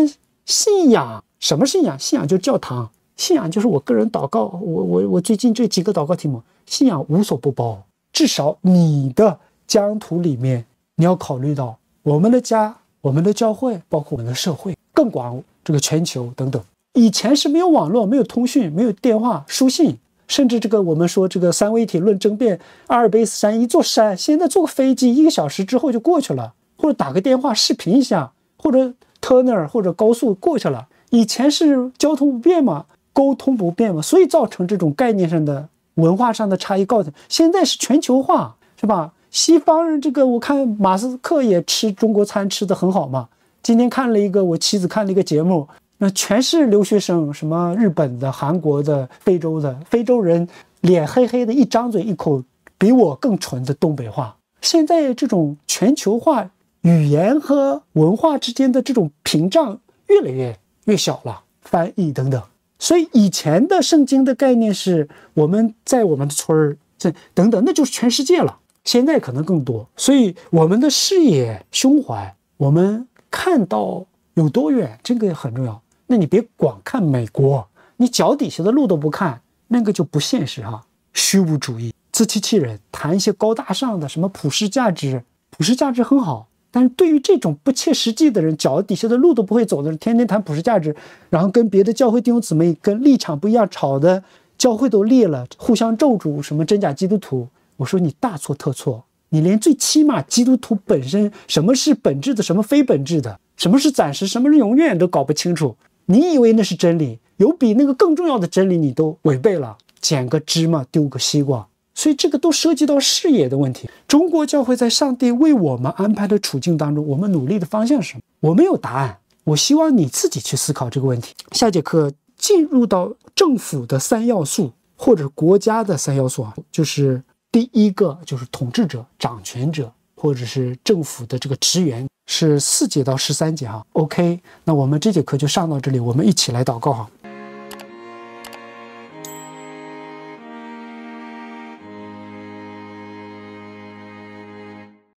信仰，什么信仰？信仰就教堂。信仰就是我个人祷告，我我我最近这几个祷告题目，信仰无所不包，至少你的疆土里面，你要考虑到我们的家、我们的教会，包括我们的社会，更广这个全球等等。以前是没有网络、没有通讯、没有电话、书信，甚至这个我们说这个三位一体论争辩，阿尔卑斯山一座山，现在坐个飞机一个小时之后就过去了，或者打个电话视频一下，或者 Turner 或者高速过去了。以前是交通不便嘛。沟通不便嘛，所以造成这种概念上的、文化上的差异。告诉现在是全球化，是吧？西方人这个，我看马斯克也吃中国餐，吃的很好嘛。今天看了一个，我妻子看了一个节目，那全是留学生，什么日本的、韩国的、非洲的，非洲人脸黑黑的，一张嘴一口比我更纯的东北话。现在这种全球化语言和文化之间的这种屏障越来越越小了，翻译等等。所以以前的圣经的概念是我们在我们的村儿、这等等，那就是全世界了。现在可能更多，所以我们的视野、胸怀，我们看到有多远，这个很重要。那你别光看美国，你脚底下的路都不看，那个就不现实哈，虚无主义、自欺欺人，谈一些高大上的什么普世价值，普世价值很好。但是对于这种不切实际的人，脚底下的路都不会走的人，天天谈普世价值，然后跟别的教会弟兄姊妹跟立场不一样，吵的教会都裂了，互相咒诅什么真假基督徒？我说你大错特错，你连最起码基督徒本身什么是本质的，什么非本质的，什么是暂时，什么是永远都搞不清楚。你以为那是真理？有比那个更重要的真理，你都违背了，捡个芝麻丢个西瓜。所以这个都涉及到视野的问题。中国教会在上帝为我们安排的处境当中，我们努力的方向是什么？我没有答案，我希望你自己去思考这个问题。下节课进入到政府的三要素或者国家的三要素啊，就是第一个就是统治者、掌权者或者是政府的这个职员，是四节到十三节哈。OK，那我们这节课就上到这里，我们一起来祷告哈。